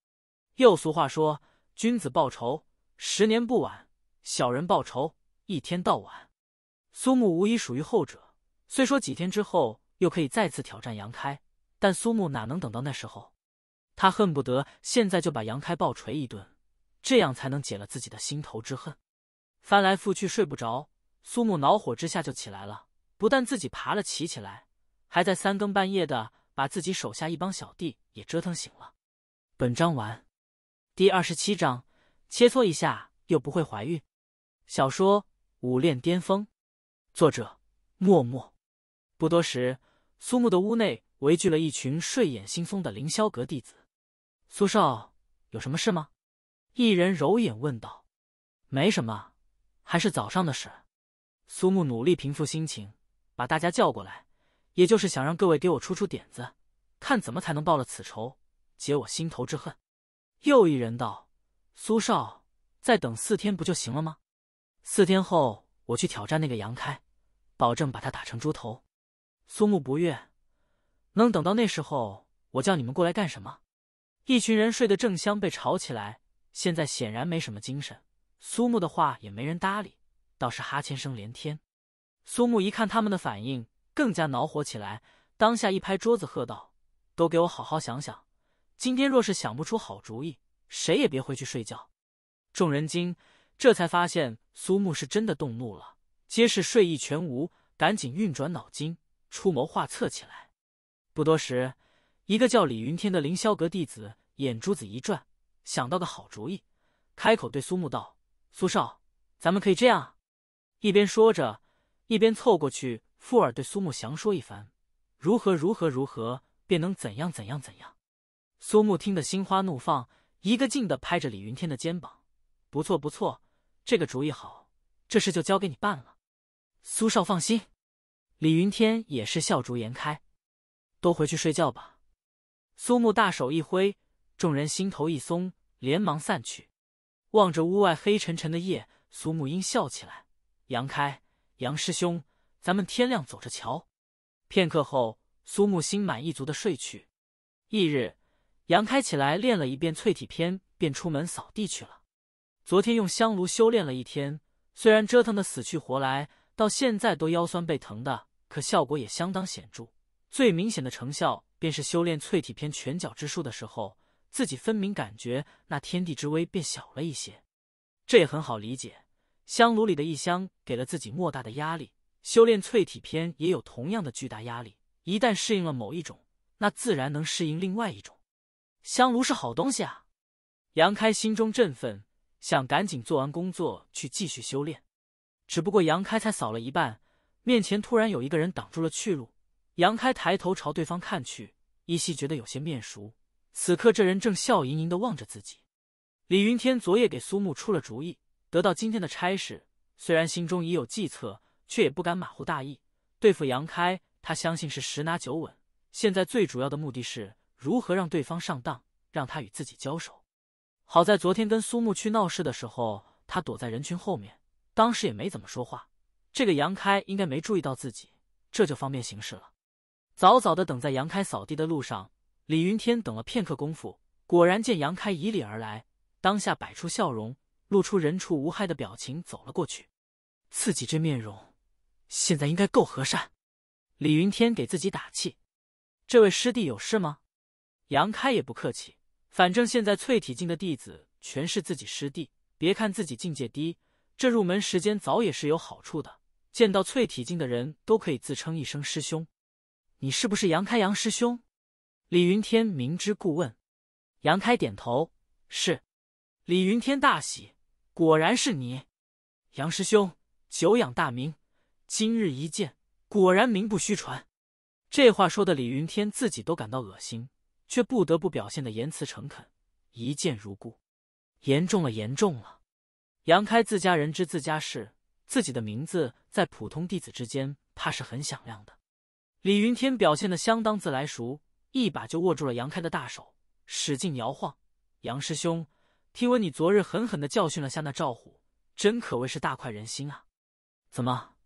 又俗话说：“君子报仇，十年不晚；小人报仇，一天到晚。”苏木无疑属于后者。虽说几天之后又可以再次挑战杨开，但苏木哪能等到那时候？他恨不得现在就把杨开暴捶一顿，这样才能解了自己的心头之恨。翻来覆去睡不着，苏木恼火之下就起来了，不但自己爬了起起来，还在三更半夜的把自己手下一帮小弟也折腾醒了。本章完，第二十七章，切磋一下又不会怀孕。小说《武练巅峰》，作者：默默。不多时，苏木的屋内围聚了一群睡眼惺忪的凌霄阁弟子。苏少，有什么事吗？一人揉眼问道：“没什么，还是早上的事。”苏木努力平复心情，把大家叫过来，也就是想让各位给我出出点子，看怎么才能报了此仇，解我心头之恨。又一人道：“苏少，再等四天不就行了吗？四天后我去挑战那个杨开，保证把他打成猪头。”苏木不悦：“能等到那时候，我叫你们过来干什么？”一群人睡得正香，被吵起来，现在显然没什么精神。苏木的话也没人搭理，倒是哈欠声连天。苏木一看他们的反应，更加恼火起来，当下一拍桌子喝道：“都给我好好想想，今天若是想不出好主意，谁也别回去睡觉！”众人惊，这才发现苏木是真的动怒了，皆是睡意全无，赶紧运转脑筋，出谋划策起来。不多时。一个叫李云天的凌霄阁弟子眼珠子一转，想到个好主意，开口对苏木道：“苏少，咱们可以这样。”一边说着，一边凑过去，附耳对苏木详说一番：“如何如何如何，便能怎样怎样怎样。”苏木听得心花怒放，一个劲的拍着李云天的肩膀：“不错不错，这个主意好，这事就交给你办了。”苏少放心。李云天也是笑逐颜开：“都回去睡觉吧。”苏木大手一挥，众人心头一松，连忙散去。望着屋外黑沉沉的夜，苏木英笑起来：“杨开，杨师兄，咱们天亮走着瞧。”片刻后，苏木心满意足的睡去。翌日，杨开起来练了一遍淬体篇，便出门扫地去了。昨天用香炉修炼了一天，虽然折腾的死去活来，到现在都腰酸背疼的，可效果也相当显著。最明显的成效，便是修炼《淬体篇》拳脚之术的时候，自己分明感觉那天地之威变小了一些。这也很好理解，香炉里的一香给了自己莫大的压力，修炼《淬体篇》也有同样的巨大压力。一旦适应了某一种，那自然能适应另外一种。香炉是好东西啊！杨开心中振奋，想赶紧做完工作去继续修炼。只不过杨开才扫了一半，面前突然有一个人挡住了去路。杨开抬头朝对方看去，依稀觉得有些面熟。此刻这人正笑盈盈的望着自己。李云天昨夜给苏木出了主意，得到今天的差事，虽然心中已有计策，却也不敢马虎大意。对付杨开，他相信是十拿九稳。现在最主要的目的是如何让对方上当，让他与自己交手。好在昨天跟苏木去闹事的时候，他躲在人群后面，当时也没怎么说话。这个杨开应该没注意到自己，这就方便行事了。早早的等在杨开扫地的路上，李云天等了片刻功夫，果然见杨开以礼而来，当下摆出笑容，露出人畜无害的表情走了过去。自己这面容现在应该够和善。李云天给自己打气：“这位师弟有事吗？”杨开也不客气，反正现在淬体境的弟子全是自己师弟，别看自己境界低，这入门时间早也是有好处的，见到淬体境的人都可以自称一声师兄。你是不是杨开？杨师兄，李云天明知故问。杨开点头，是。李云天大喜，果然是你，杨师兄，久仰大名，今日一见，果然名不虚传。这话说的，李云天自己都感到恶心，却不得不表现的言辞诚恳，一见如故。严重了，严重了。杨开自家人知自家事，自己的名字在普通弟子之间，怕是很响亮的。李云天表现的相当自来熟，一把就握住了杨开的大手，使劲摇晃。杨师兄，听闻你昨日狠狠的教训了下那赵虎，真可谓是大快人心啊！怎么，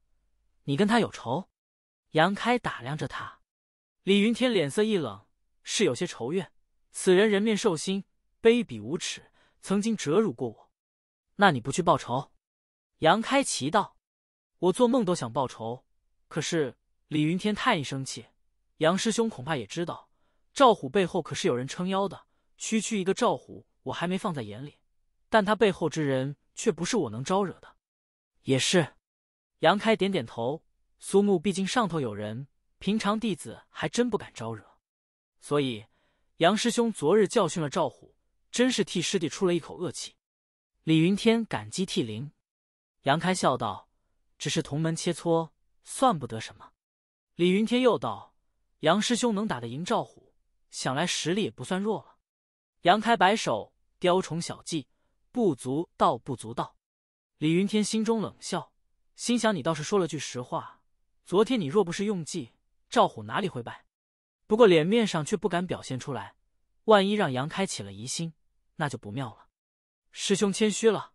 你跟他有仇？杨开打量着他，李云天脸色一冷，是有些仇怨。此人人面兽心，卑鄙无耻，曾经折辱过我。那你不去报仇？杨开奇道：“我做梦都想报仇，可是……”李云天叹一声气：“杨师兄恐怕也知道，赵虎背后可是有人撑腰的。区区一个赵虎，我还没放在眼里，但他背后之人却不是我能招惹的。”也是，杨开点点头：“苏木毕竟上头有人，平常弟子还真不敢招惹。所以杨师兄昨日教训了赵虎，真是替师弟出了一口恶气。”李云天感激涕零。杨开笑道：“只是同门切磋，算不得什么。”李云天又道：“杨师兄能打得赢赵虎，想来实力也不算弱了。”杨开摆手：“雕虫小技，不足道，不足道。”李云天心中冷笑，心想：“你倒是说了句实话。昨天你若不是用计，赵虎哪里会败？”不过脸面上却不敢表现出来，万一让杨开起了疑心，那就不妙了。师兄谦虚了，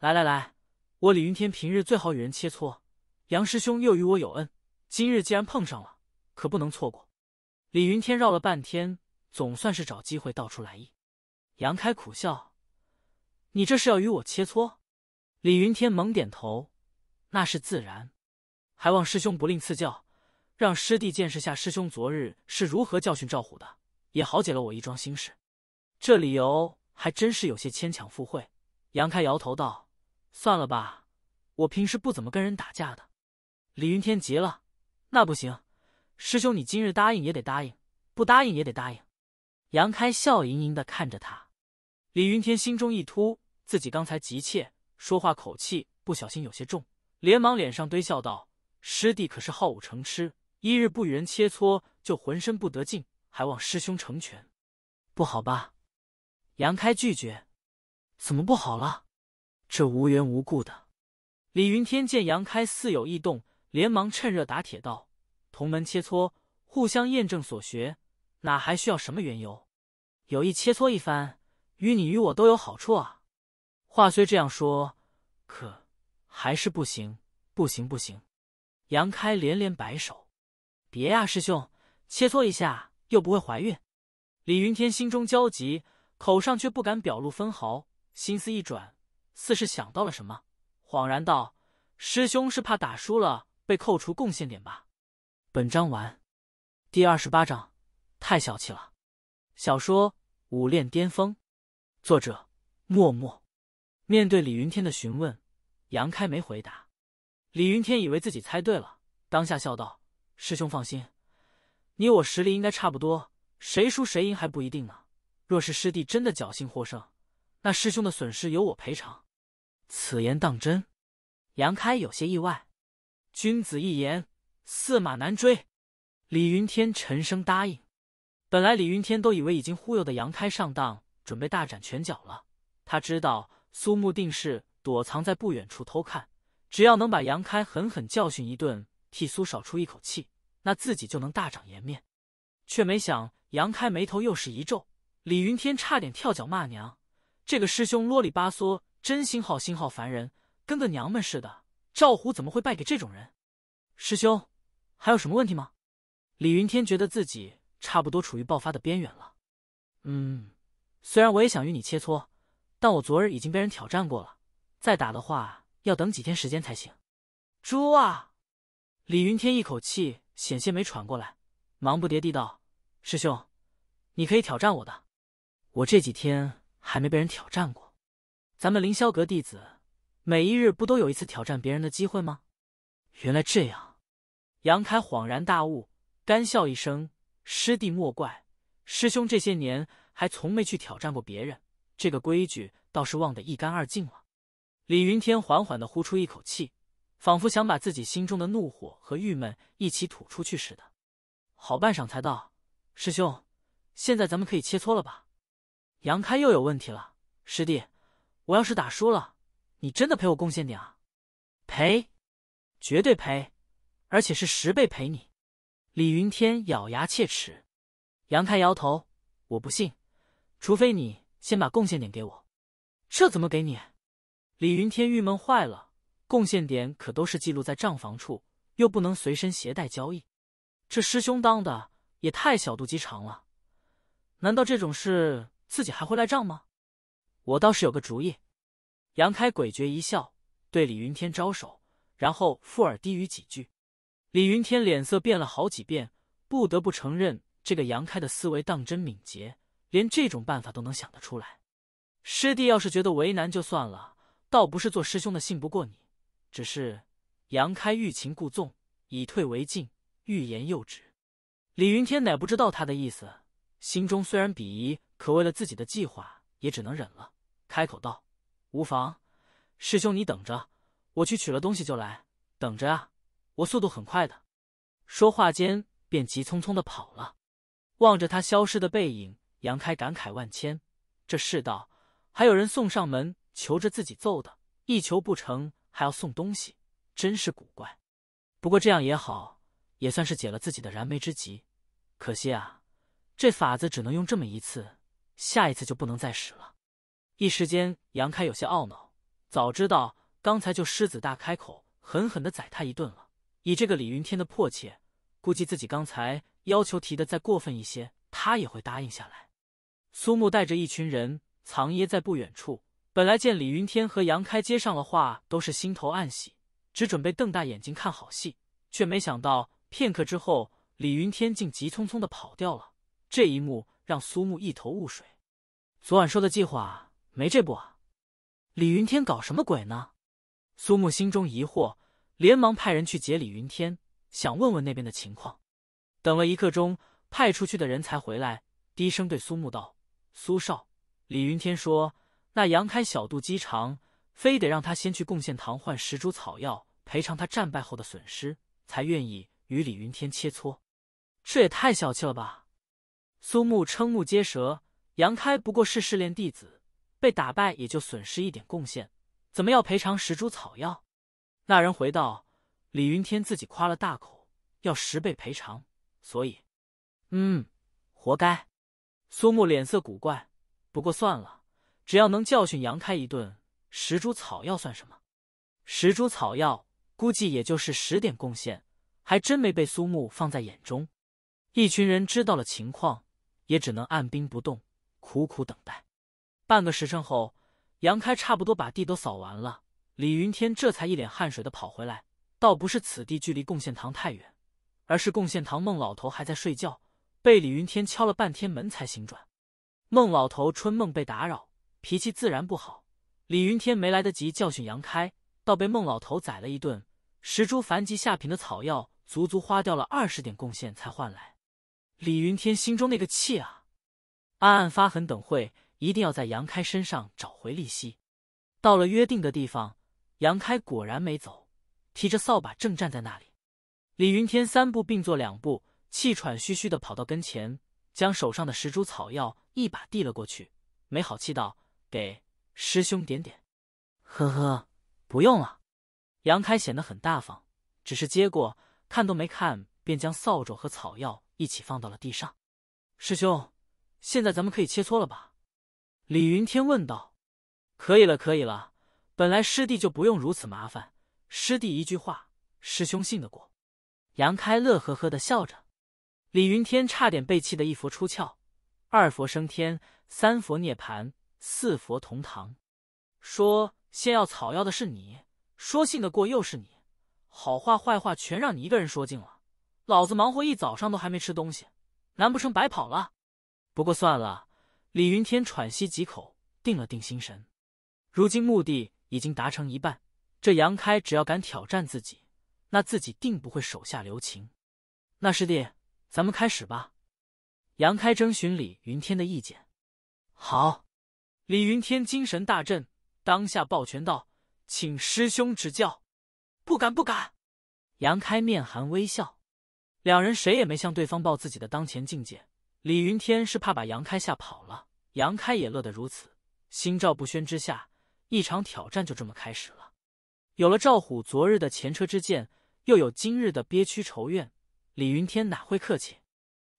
来来来，我李云天平日最好与人切磋，杨师兄又与我有恩。今日既然碰上了，可不能错过。李云天绕了半天，总算是找机会道出来意。杨开苦笑：“你这是要与我切磋？”李云天猛点头：“那是自然，还望师兄不吝赐教，让师弟见识下师兄昨日是如何教训赵虎的，也好解了我一桩心事。”这理由还真是有些牵强附会。杨开摇头道：“算了吧，我平时不怎么跟人打架的。”李云天急了。那不行，师兄，你今日答应也得答应，不答应也得答应。杨开笑盈盈的看着他，李云天心中一突，自己刚才急切说话口气不小心有些重，连忙脸上堆笑道：“师弟可是好武成痴，一日不与人切磋就浑身不得劲，还望师兄成全。”不好吧？杨开拒绝。怎么不好了？这无缘无故的。李云天见杨开似有异动。连忙趁热打铁道：“同门切磋，互相验证所学，哪还需要什么缘由？有意切磋一番，与你与我都有好处啊。”话虽这样说，可还是不行，不行，不行！杨开连连摆手：“别呀，师兄，切磋一下又不会怀孕。”李云天心中焦急，口上却不敢表露分毫。心思一转，似是想到了什么，恍然道：“师兄是怕打输了？”被扣除贡献点吧。本章完，第二十八章，太小气了。小说《武炼巅峰》，作者：默默。面对李云天的询问，杨开没回答。李云天以为自己猜对了，当下笑道：“师兄放心，你我实力应该差不多，谁输谁赢还不一定呢。若是师弟真的侥幸获胜，那师兄的损失由我赔偿。”此言当真？杨开有些意外。君子一言，驷马难追。李云天沉声答应。本来李云天都以为已经忽悠的杨开上当，准备大展拳脚了。他知道苏木定是躲藏在不远处偷看，只要能把杨开狠狠教训一顿，替苏少出一口气，那自己就能大长颜面。却没想杨开眉头又是一皱，李云天差点跳脚骂娘。这个师兄啰里吧嗦，真心好心好烦人，跟个娘们似的。赵虎怎么会败给这种人？师兄，还有什么问题吗？李云天觉得自己差不多处于爆发的边缘了。嗯，虽然我也想与你切磋，但我昨日已经被人挑战过了，再打的话要等几天时间才行。猪啊！李云天一口气险些没喘过来，忙不迭地道：“师兄，你可以挑战我的，我这几天还没被人挑战过。咱们凌霄阁弟子。”每一日不都有一次挑战别人的机会吗？原来这样，杨开恍然大悟，干笑一声：“师弟莫怪，师兄这些年还从没去挑战过别人，这个规矩倒是忘得一干二净了。”李云天缓缓的呼出一口气，仿佛想把自己心中的怒火和郁闷一起吐出去似的，好半晌才道：“师兄，现在咱们可以切磋了吧？”杨开又有问题了：“师弟，我要是打输了？”你真的赔我贡献点啊？赔，绝对赔，而且是十倍赔你！李云天咬牙切齿。杨开摇头：“我不信，除非你先把贡献点给我。”这怎么给你？李云天郁闷坏了。贡献点可都是记录在账房处，又不能随身携带交易。这师兄当的也太小肚鸡肠了！难道这种事自己还会赖账吗？我倒是有个主意。杨开诡谲一笑，对李云天招手，然后附耳低语几句。李云天脸色变了好几遍，不得不承认，这个杨开的思维当真敏捷，连这种办法都能想得出来。师弟要是觉得为难就算了，倒不是做师兄的信不过你，只是杨开欲擒故纵，以退为进，欲言又止。李云天乃不知道他的意思，心中虽然鄙夷，可为了自己的计划，也只能忍了。开口道。无妨，师兄你等着，我去取了东西就来。等着啊，我速度很快的。说话间，便急匆匆的跑了。望着他消失的背影，杨开感慨万千：这世道还有人送上门求着自己揍的，一求不成还要送东西，真是古怪。不过这样也好，也算是解了自己的燃眉之急。可惜啊，这法子只能用这么一次，下一次就不能再使了。一时间，杨开有些懊恼，早知道刚才就狮子大开口，狠狠的宰他一顿了。以这个李云天的迫切，估计自己刚才要求提的再过分一些，他也会答应下来。苏木带着一群人藏掖在不远处，本来见李云天和杨开接上了话，都是心头暗喜，只准备瞪大眼睛看好戏，却没想到片刻之后，李云天竟急匆匆的跑掉了。这一幕让苏木一头雾水，昨晚说的计划。没这步啊，李云天搞什么鬼呢？苏木心中疑惑，连忙派人去截李云天，想问问那边的情况。等了一刻钟，派出去的人才回来，低声对苏木道：“苏少，李云天说那杨开小肚鸡肠，非得让他先去贡献堂换十株草药赔偿他战败后的损失，才愿意与李云天切磋。这也太小气了吧！”苏木瞠目结舌，杨开不过是试炼弟子。被打败也就损失一点贡献，怎么要赔偿十株草药？那人回道：“李云天自己夸了大口，要十倍赔偿，所以……嗯，活该。”苏木脸色古怪，不过算了，只要能教训杨开一顿，十株草药算什么？十株草药估计也就是十点贡献，还真没被苏木放在眼中。一群人知道了情况，也只能按兵不动，苦苦等待。半个时辰后，杨开差不多把地都扫完了，李云天这才一脸汗水的跑回来。倒不是此地距离贡献堂太远，而是贡献堂孟老头还在睡觉，被李云天敲了半天门才醒转。孟老头春梦被打扰，脾气自然不好。李云天没来得及教训杨开，倒被孟老头宰了一顿。十株凡级下品的草药，足足花掉了二十点贡献才换来。李云天心中那个气啊，暗暗发狠，等会。一定要在杨开身上找回利息。到了约定的地方，杨开果然没走，提着扫把正站在那里。李云天三步并作两步，气喘吁吁地跑到跟前，将手上的十株草药一把递了过去，没好气道：“给师兄点点。”“呵呵，不用了。”杨开显得很大方，只是接过，看都没看，便将扫帚和草药一起放到了地上。“师兄，现在咱们可以切磋了吧？”李云天问道：“可以了，可以了，本来师弟就不用如此麻烦，师弟一句话，师兄信得过。”杨开乐呵呵的笑着。李云天差点被气得一佛出窍，二佛升天，三佛涅盘，四佛同堂。说仙药草药的是你，说信得过又是你，好话坏话全让你一个人说尽了。老子忙活一早上都还没吃东西，难不成白跑了？不过算了。李云天喘息几口，定了定心神。如今目的已经达成一半，这杨开只要敢挑战自己，那自己定不会手下留情。那师弟，咱们开始吧。杨开征询李云天的意见。好。李云天精神大振，当下抱拳道：“请师兄指教。”不敢，不敢。杨开面含微笑，两人谁也没向对方报自己的当前境界。李云天是怕把杨开吓跑了，杨开也乐得如此。心照不宣之下，一场挑战就这么开始了。有了赵虎昨日的前车之鉴，又有今日的憋屈仇怨，李云天哪会客气？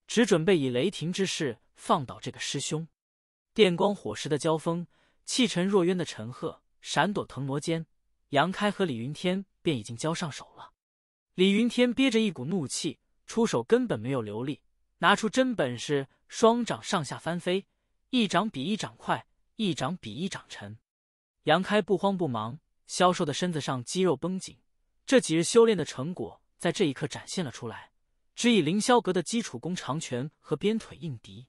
只准备以雷霆之势放倒这个师兄。电光火石的交锋，气沉若渊的陈赫闪躲腾挪间，杨开和李云天便已经交上手了。李云天憋着一股怒气，出手根本没有留力。拿出真本事，双掌上下翻飞，一掌比一掌快，一掌比一掌沉。杨开不慌不忙，消瘦的身子上肌肉绷紧，这几日修炼的成果在这一刻展现了出来，只以凌霄阁的基础功长拳和鞭腿应敌，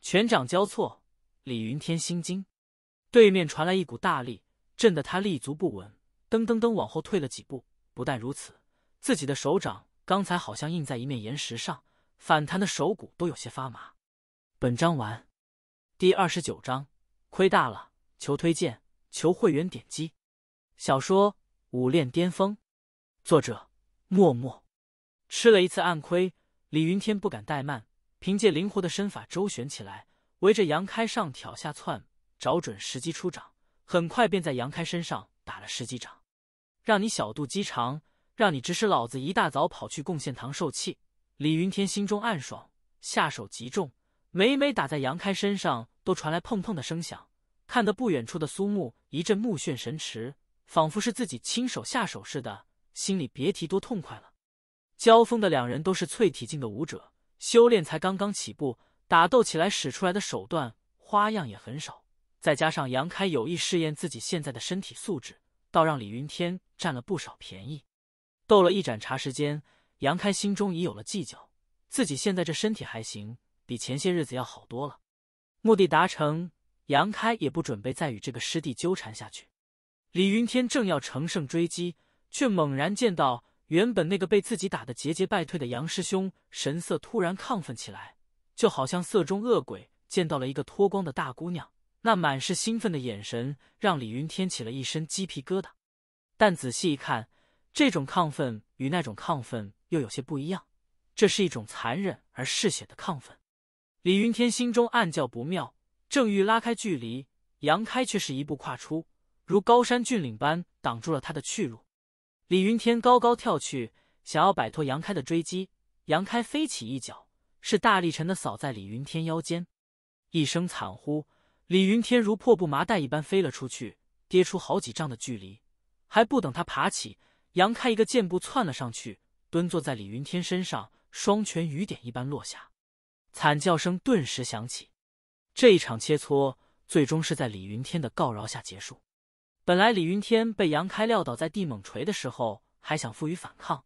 拳掌交错。李云天心惊，对面传来一股大力，震得他立足不稳，噔噔噔往后退了几步。不但如此，自己的手掌刚才好像印在一面岩石上。反弹的手骨都有些发麻。本章完，第二十九章，亏大了！求推荐，求会员点击。小说《武练巅峰》，作者：默默。吃了一次暗亏，李云天不敢怠慢，凭借灵活的身法周旋起来，围着杨开上挑下窜，找准时机出掌，很快便在杨开身上打了十几掌。让你小肚鸡肠，让你指使老子一大早跑去贡献堂受气。李云天心中暗爽，下手极重，每每打在杨开身上都传来砰砰的声响，看得不远处的苏木一阵目眩神驰，仿佛是自己亲手下手似的，心里别提多痛快了。交锋的两人都是淬体境的武者，修炼才刚刚起步，打斗起来使出来的手段花样也很少，再加上杨开有意试验自己现在的身体素质，倒让李云天占了不少便宜。斗了一盏茶时间。杨开心中已有了计较，自己现在这身体还行，比前些日子要好多了。目的达成，杨开也不准备再与这个师弟纠缠下去。李云天正要乘胜追击，却猛然见到原本那个被自己打的节节败退的杨师兄，神色突然亢奋起来，就好像色中恶鬼见到了一个脱光的大姑娘，那满是兴奋的眼神让李云天起了一身鸡皮疙瘩。但仔细一看。这种亢奋与那种亢奋又有些不一样，这是一种残忍而嗜血的亢奋。李云天心中暗叫不妙，正欲拉开距离，杨开却是一步跨出，如高山峻岭般挡住了他的去路。李云天高高跳去，想要摆脱杨开的追击，杨开飞起一脚，是大力沉的扫在李云天腰间，一声惨呼，李云天如破布麻袋一般飞了出去，跌出好几丈的距离，还不等他爬起。杨开一个箭步窜了上去，蹲坐在李云天身上，双拳雨点一般落下，惨叫声顿时响起。这一场切磋最终是在李云天的告饶下结束。本来李云天被杨开撂倒在地猛锤的时候，还想负隅反抗，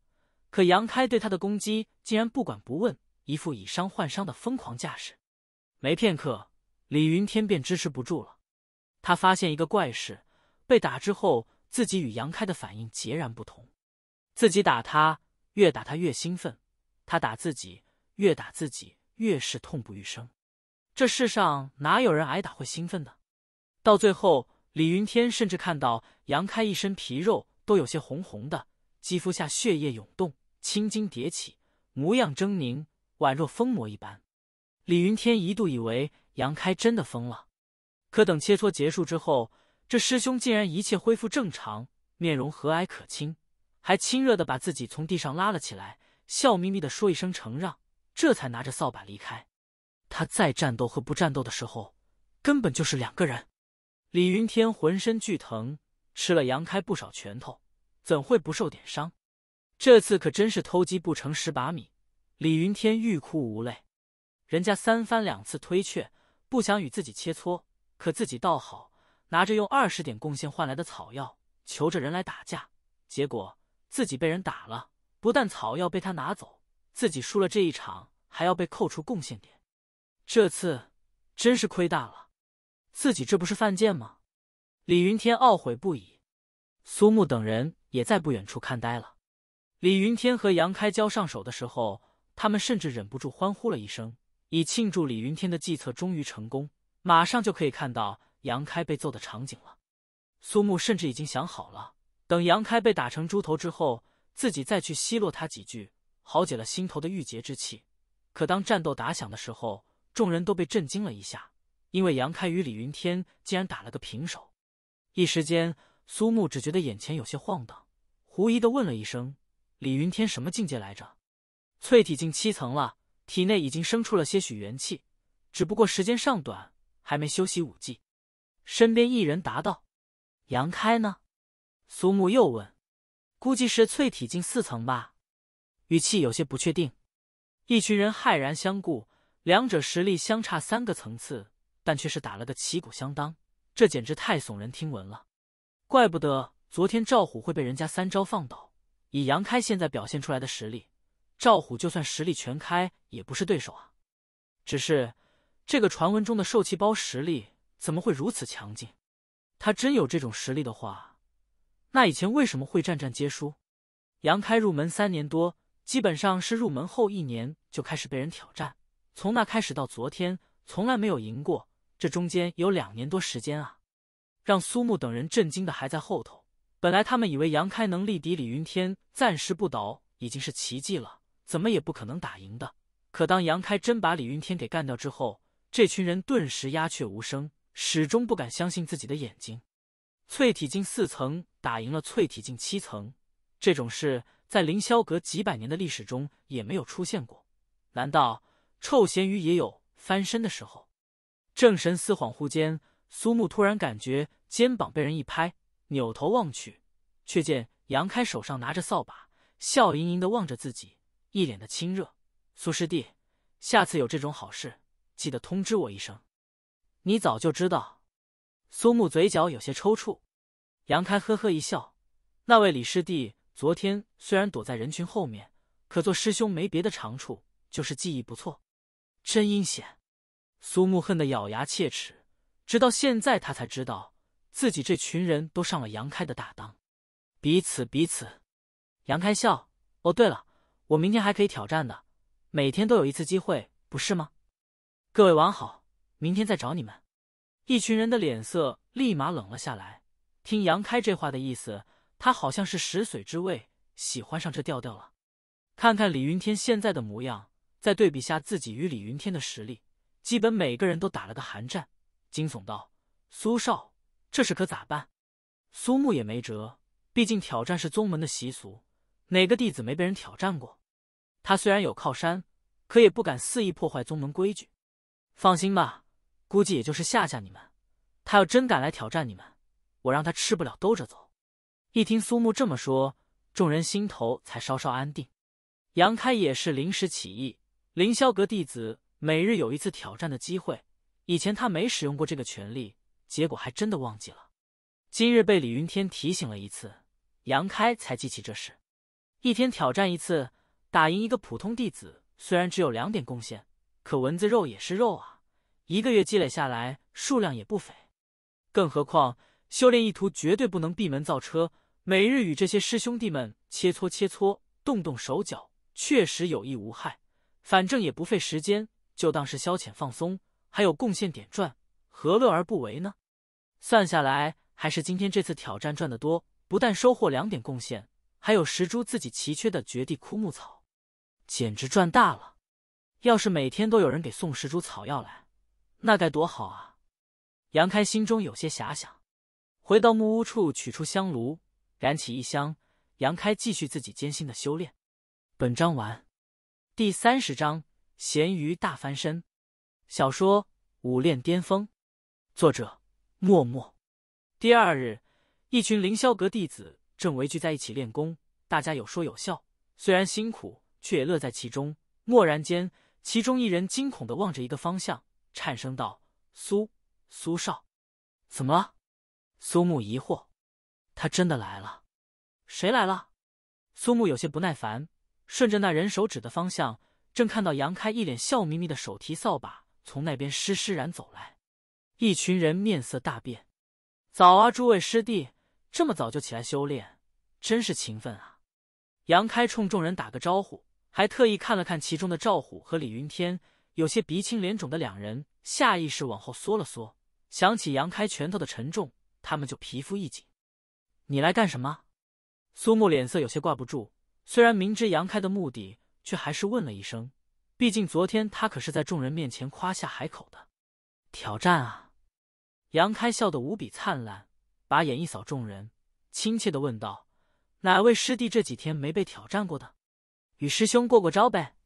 可杨开对他的攻击竟然不管不问，一副以伤换伤的疯狂架势。没片刻，李云天便支持不住了。他发现一个怪事：被打之后。自己与杨开的反应截然不同，自己打他越打他越兴奋，他打自己越打自己越是痛不欲生。这世上哪有人挨打会兴奋的？到最后，李云天甚至看到杨开一身皮肉都有些红红的，肌肤下血液涌动，青筋迭起，模样狰狞，宛若疯魔一般。李云天一度以为杨开真的疯了，可等切磋结束之后。这师兄竟然一切恢复正常，面容和蔼可亲，还亲热的把自己从地上拉了起来，笑眯眯的说一声承让，这才拿着扫把离开。他再战斗和不战斗的时候，根本就是两个人。李云天浑身剧疼，吃了杨开不少拳头，怎会不受点伤？这次可真是偷鸡不成蚀把米。李云天欲哭无泪，人家三番两次推却，不想与自己切磋，可自己倒好。拿着用二十点贡献换来的草药，求着人来打架，结果自己被人打了，不但草药被他拿走，自己输了这一场，还要被扣除贡献点。这次真是亏大了，自己这不是犯贱吗？李云天懊悔不已。苏木等人也在不远处看呆了。李云天和杨开交上手的时候，他们甚至忍不住欢呼了一声，以庆祝李云天的计策终于成功，马上就可以看到。杨开被揍的场景了，苏木甚至已经想好了，等杨开被打成猪头之后，自己再去奚落他几句，好解了心头的郁结之气。可当战斗打响的时候，众人都被震惊了一下，因为杨开与李云天竟然打了个平手。一时间，苏木只觉得眼前有些晃荡，狐疑的问了一声：“李云天什么境界来着？”淬体境七层了，体内已经生出了些许元气，只不过时间尚短，还没修习武技。身边一人答道：“杨开呢？”苏木又问：“估计是淬体境四层吧？”语气有些不确定。一群人骇然相顾，两者实力相差三个层次，但却是打了个旗鼓相当，这简直太耸人听闻了！怪不得昨天赵虎会被人家三招放倒。以杨开现在表现出来的实力，赵虎就算实力全开也不是对手啊！只是这个传闻中的受气包实力……怎么会如此强劲？他真有这种实力的话，那以前为什么会战战皆输？杨开入门三年多，基本上是入门后一年就开始被人挑战，从那开始到昨天，从来没有赢过。这中间有两年多时间啊！让苏木等人震惊的还在后头。本来他们以为杨开能力敌李云天，暂时不倒已经是奇迹了，怎么也不可能打赢的。可当杨开真把李云天给干掉之后，这群人顿时鸦雀无声。始终不敢相信自己的眼睛，淬体境四层打赢了淬体境七层，这种事在凌霄阁几百年的历史中也没有出现过。难道臭咸鱼也有翻身的时候？正神思恍惚间，苏木突然感觉肩膀被人一拍，扭头望去，却见杨开手上拿着扫把，笑盈盈的望着自己，一脸的亲热。苏师弟，下次有这种好事，记得通知我一声。你早就知道，苏木嘴角有些抽搐。杨开呵呵一笑。那位李师弟昨天虽然躲在人群后面，可做师兄没别的长处，就是记忆不错。真阴险！苏木恨得咬牙切齿。直到现在，他才知道自己这群人都上了杨开的大当。彼此彼此。杨开笑。哦，对了，我明天还可以挑战的，每天都有一次机会，不是吗？各位玩好。明天再找你们，一群人的脸色立马冷了下来。听杨开这话的意思，他好像是食髓之味，喜欢上这调调了。看看李云天现在的模样，再对比下自己与李云天的实力，基本每个人都打了个寒战，惊悚道：“苏少，这事可咋办？”苏木也没辙，毕竟挑战是宗门的习俗，哪个弟子没被人挑战过？他虽然有靠山，可也不敢肆意破坏宗门规矩。放心吧。估计也就是吓吓你们，他要真敢来挑战你们，我让他吃不了兜着走。一听苏木这么说，众人心头才稍稍安定。杨开也是临时起意，凌霄阁弟子每日有一次挑战的机会，以前他没使用过这个权利，结果还真的忘记了。今日被李云天提醒了一次，杨开才记起这事。一天挑战一次，打赢一个普通弟子，虽然只有两点贡献，可蚊子肉也是肉啊。一个月积累下来，数量也不菲。更何况修炼意图绝对不能闭门造车。每日与这些师兄弟们切磋切磋，动动手脚，确实有益无害。反正也不费时间，就当是消遣放松，还有贡献点赚，何乐而不为呢？算下来，还是今天这次挑战赚得多。不但收获两点贡献，还有十株自己奇缺的绝地枯木草，简直赚大了。要是每天都有人给送十株草药来，那该多好啊！杨开心中有些遐想，回到木屋处取出香炉，燃起一香。杨开继续自己艰辛的修炼。本章完。第三十章：咸鱼大翻身。小说《武练巅峰》，作者：默默。第二日，一群凌霄阁弟子正围聚在一起练功，大家有说有笑，虽然辛苦，却也乐在其中。蓦然间，其中一人惊恐的望着一个方向。颤声道：“苏苏少，怎么了？”苏木疑惑。他真的来了。谁来了？苏木有些不耐烦，顺着那人手指的方向，正看到杨开一脸笑眯眯的，手提扫把从那边施施然走来。一群人面色大变。早啊，诸位师弟，这么早就起来修炼，真是勤奋啊！杨开冲众人打个招呼，还特意看了看其中的赵虎和李云天。有些鼻青脸肿的两人下意识往后缩了缩，想起杨开拳头的沉重，他们就皮肤一紧。你来干什么？苏木脸色有些挂不住，虽然明知杨开的目的，却还是问了一声。毕竟昨天他可是在众人面前夸下海口的。挑战啊！杨开笑得无比灿烂，把眼一扫众人，亲切的问道：“哪位师弟这几天没被挑战过的？与师兄过过招呗？”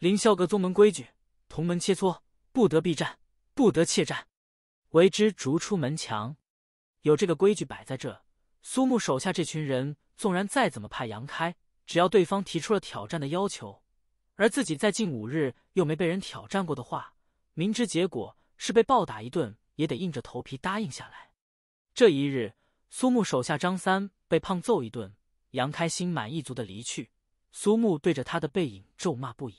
凌霄阁宗门规矩。同门切磋，不得避战，不得怯战，为之逐出门墙。有这个规矩摆在这。苏木手下这群人，纵然再怎么怕杨开，只要对方提出了挑战的要求，而自己在近五日又没被人挑战过的话，明知结果是被暴打一顿，也得硬着头皮答应下来。这一日，苏木手下张三被胖揍一顿，杨开心满意足的离去。苏木对着他的背影咒骂不已。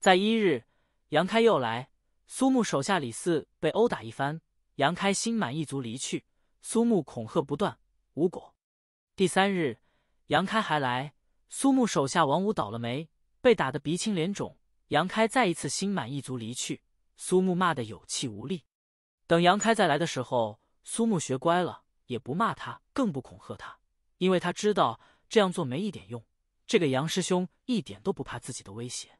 在一日。杨开又来，苏木手下李四被殴打一番，杨开心满意足离去。苏木恐吓不断，无果。第三日，杨开还来，苏木手下王五倒了霉，被打得鼻青脸肿。杨开再一次心满意足离去，苏木骂得有气无力。等杨开再来的时候，苏木学乖了，也不骂他，更不恐吓他，因为他知道这样做没一点用。这个杨师兄一点都不怕自己的威胁。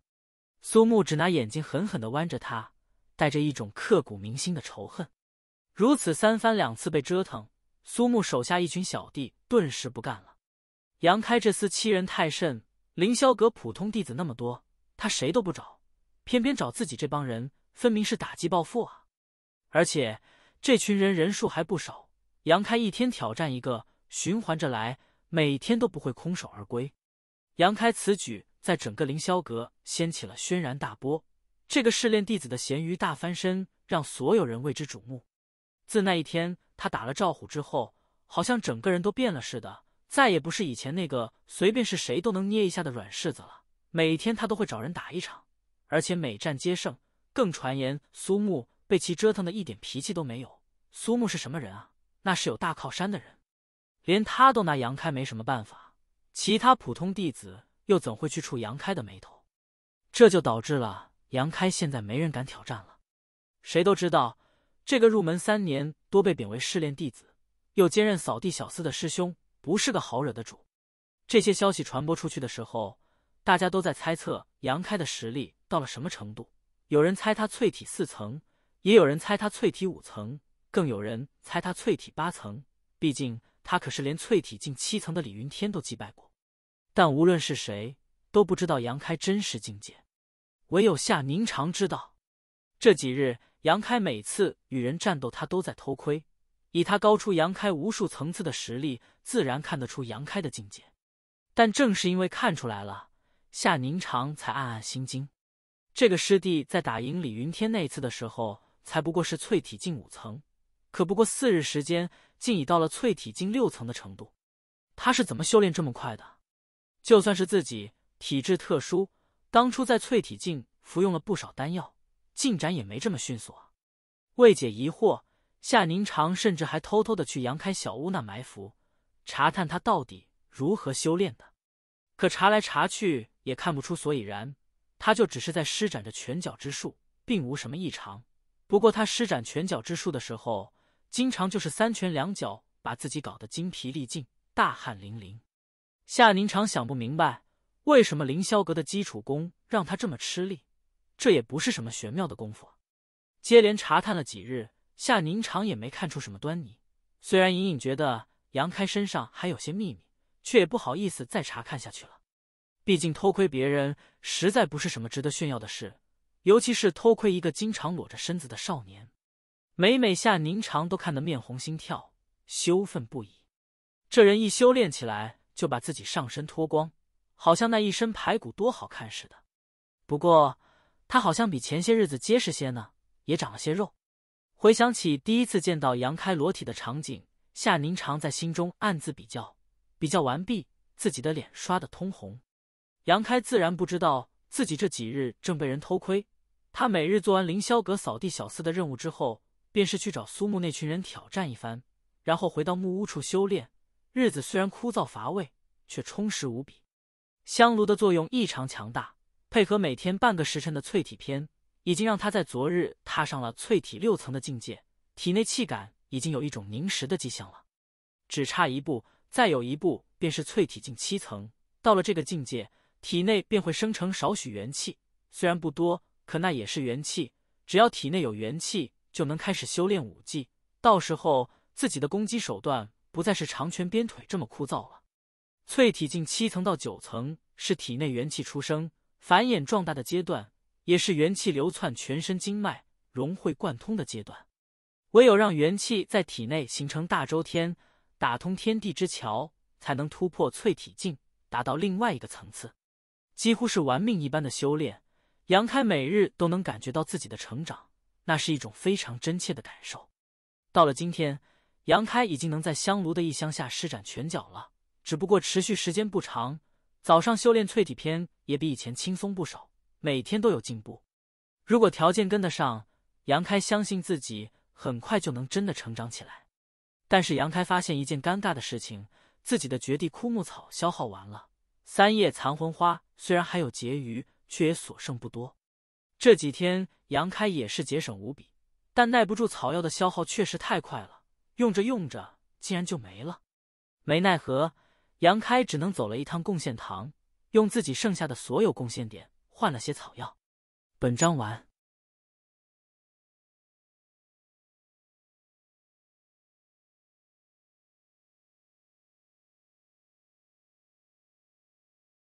苏木只拿眼睛狠狠地剜着他，带着一种刻骨铭心的仇恨。如此三番两次被折腾，苏木手下一群小弟顿时不干了。杨开这厮欺人太甚！凌霄阁普通弟子那么多，他谁都不找，偏偏找自己这帮人，分明是打击报复啊！而且这群人人数还不少，杨开一天挑战一个，循环着来，每天都不会空手而归。杨开此举。在整个凌霄阁掀起了轩然大波，这个试炼弟子的咸鱼大翻身让所有人为之瞩目。自那一天他打了赵虎之后，好像整个人都变了似的，再也不是以前那个随便是谁都能捏一下的软柿子了。每天他都会找人打一场，而且每战皆胜，更传言苏木被其折腾的一点脾气都没有。苏木是什么人啊？那是有大靠山的人，连他都拿杨开没什么办法，其他普通弟子。又怎会去触杨开的眉头？这就导致了杨开现在没人敢挑战了。谁都知道，这个入门三年多被贬为试炼弟子，又兼任扫地小厮的师兄，不是个好惹的主。这些消息传播出去的时候，大家都在猜测杨开的实力到了什么程度。有人猜他淬体四层，也有人猜他淬体五层，更有人猜他淬体八层。毕竟他可是连淬体近七层的李云天都击败过。但无论是谁都不知道杨开真实境界，唯有夏宁常知道。这几日，杨开每次与人战斗，他都在偷窥。以他高出杨开无数层次的实力，自然看得出杨开的境界。但正是因为看出来了，夏宁常才暗暗心惊。这个师弟在打赢李云天那次的时候，才不过是淬体境五层，可不过四日时间，竟已到了淬体境六层的程度。他是怎么修炼这么快的？就算是自己体质特殊，当初在淬体境服用了不少丹药，进展也没这么迅速啊。为解疑惑，夏宁长甚至还偷偷的去杨开小屋那埋伏，查探他到底如何修炼的。可查来查去也看不出所以然，他就只是在施展着拳脚之术，并无什么异常。不过他施展拳脚之术的时候，经常就是三拳两脚把自己搞得精疲力尽，大汗淋漓。夏宁常想不明白，为什么凌霄阁的基础功让他这么吃力？这也不是什么玄妙的功夫。接连查探了几日，夏宁常也没看出什么端倪。虽然隐隐觉得杨开身上还有些秘密，却也不好意思再查看下去了。毕竟偷窥别人实在不是什么值得炫耀的事，尤其是偷窥一个经常裸着身子的少年，每每夏宁常都看得面红心跳，羞愤不已。这人一修炼起来。就把自己上身脱光，好像那一身排骨多好看似的。不过他好像比前些日子结实些呢，也长了些肉。回想起第一次见到杨开裸体的场景，夏宁常在心中暗自比较。比较完毕，自己的脸刷的通红。杨开自然不知道自己这几日正被人偷窥。他每日做完凌霄阁扫地小厮的任务之后，便是去找苏木那群人挑战一番，然后回到木屋处修炼。日子虽然枯燥乏味，却充实无比。香炉的作用异常强大，配合每天半个时辰的淬体篇，已经让他在昨日踏上了淬体六层的境界，体内气感已经有一种凝实的迹象了。只差一步，再有一步便是淬体进七层。到了这个境界，体内便会生成少许元气，虽然不多，可那也是元气。只要体内有元气，就能开始修炼武技。到时候自己的攻击手段。不再是长拳鞭腿这么枯燥了。淬体境七层到九层是体内元气出生、繁衍、壮大的阶段，也是元气流窜全身经脉、融会贯通的阶段。唯有让元气在体内形成大周天，打通天地之桥，才能突破淬体境，达到另外一个层次。几乎是玩命一般的修炼，杨开每日都能感觉到自己的成长，那是一种非常真切的感受。到了今天。杨开已经能在香炉的一香下施展拳脚了，只不过持续时间不长。早上修炼淬体篇也比以前轻松不少，每天都有进步。如果条件跟得上，杨开相信自己很快就能真的成长起来。但是杨开发现一件尴尬的事情：自己的绝地枯木草消耗完了，三叶残魂花虽然还有结余，却也所剩不多。这几天杨开也是节省无比，但耐不住草药的消耗确实太快了。用着用着，竟然就没了，没奈何，杨开只能走了一趟贡献堂，用自己剩下的所有贡献点换了些草药。本章完。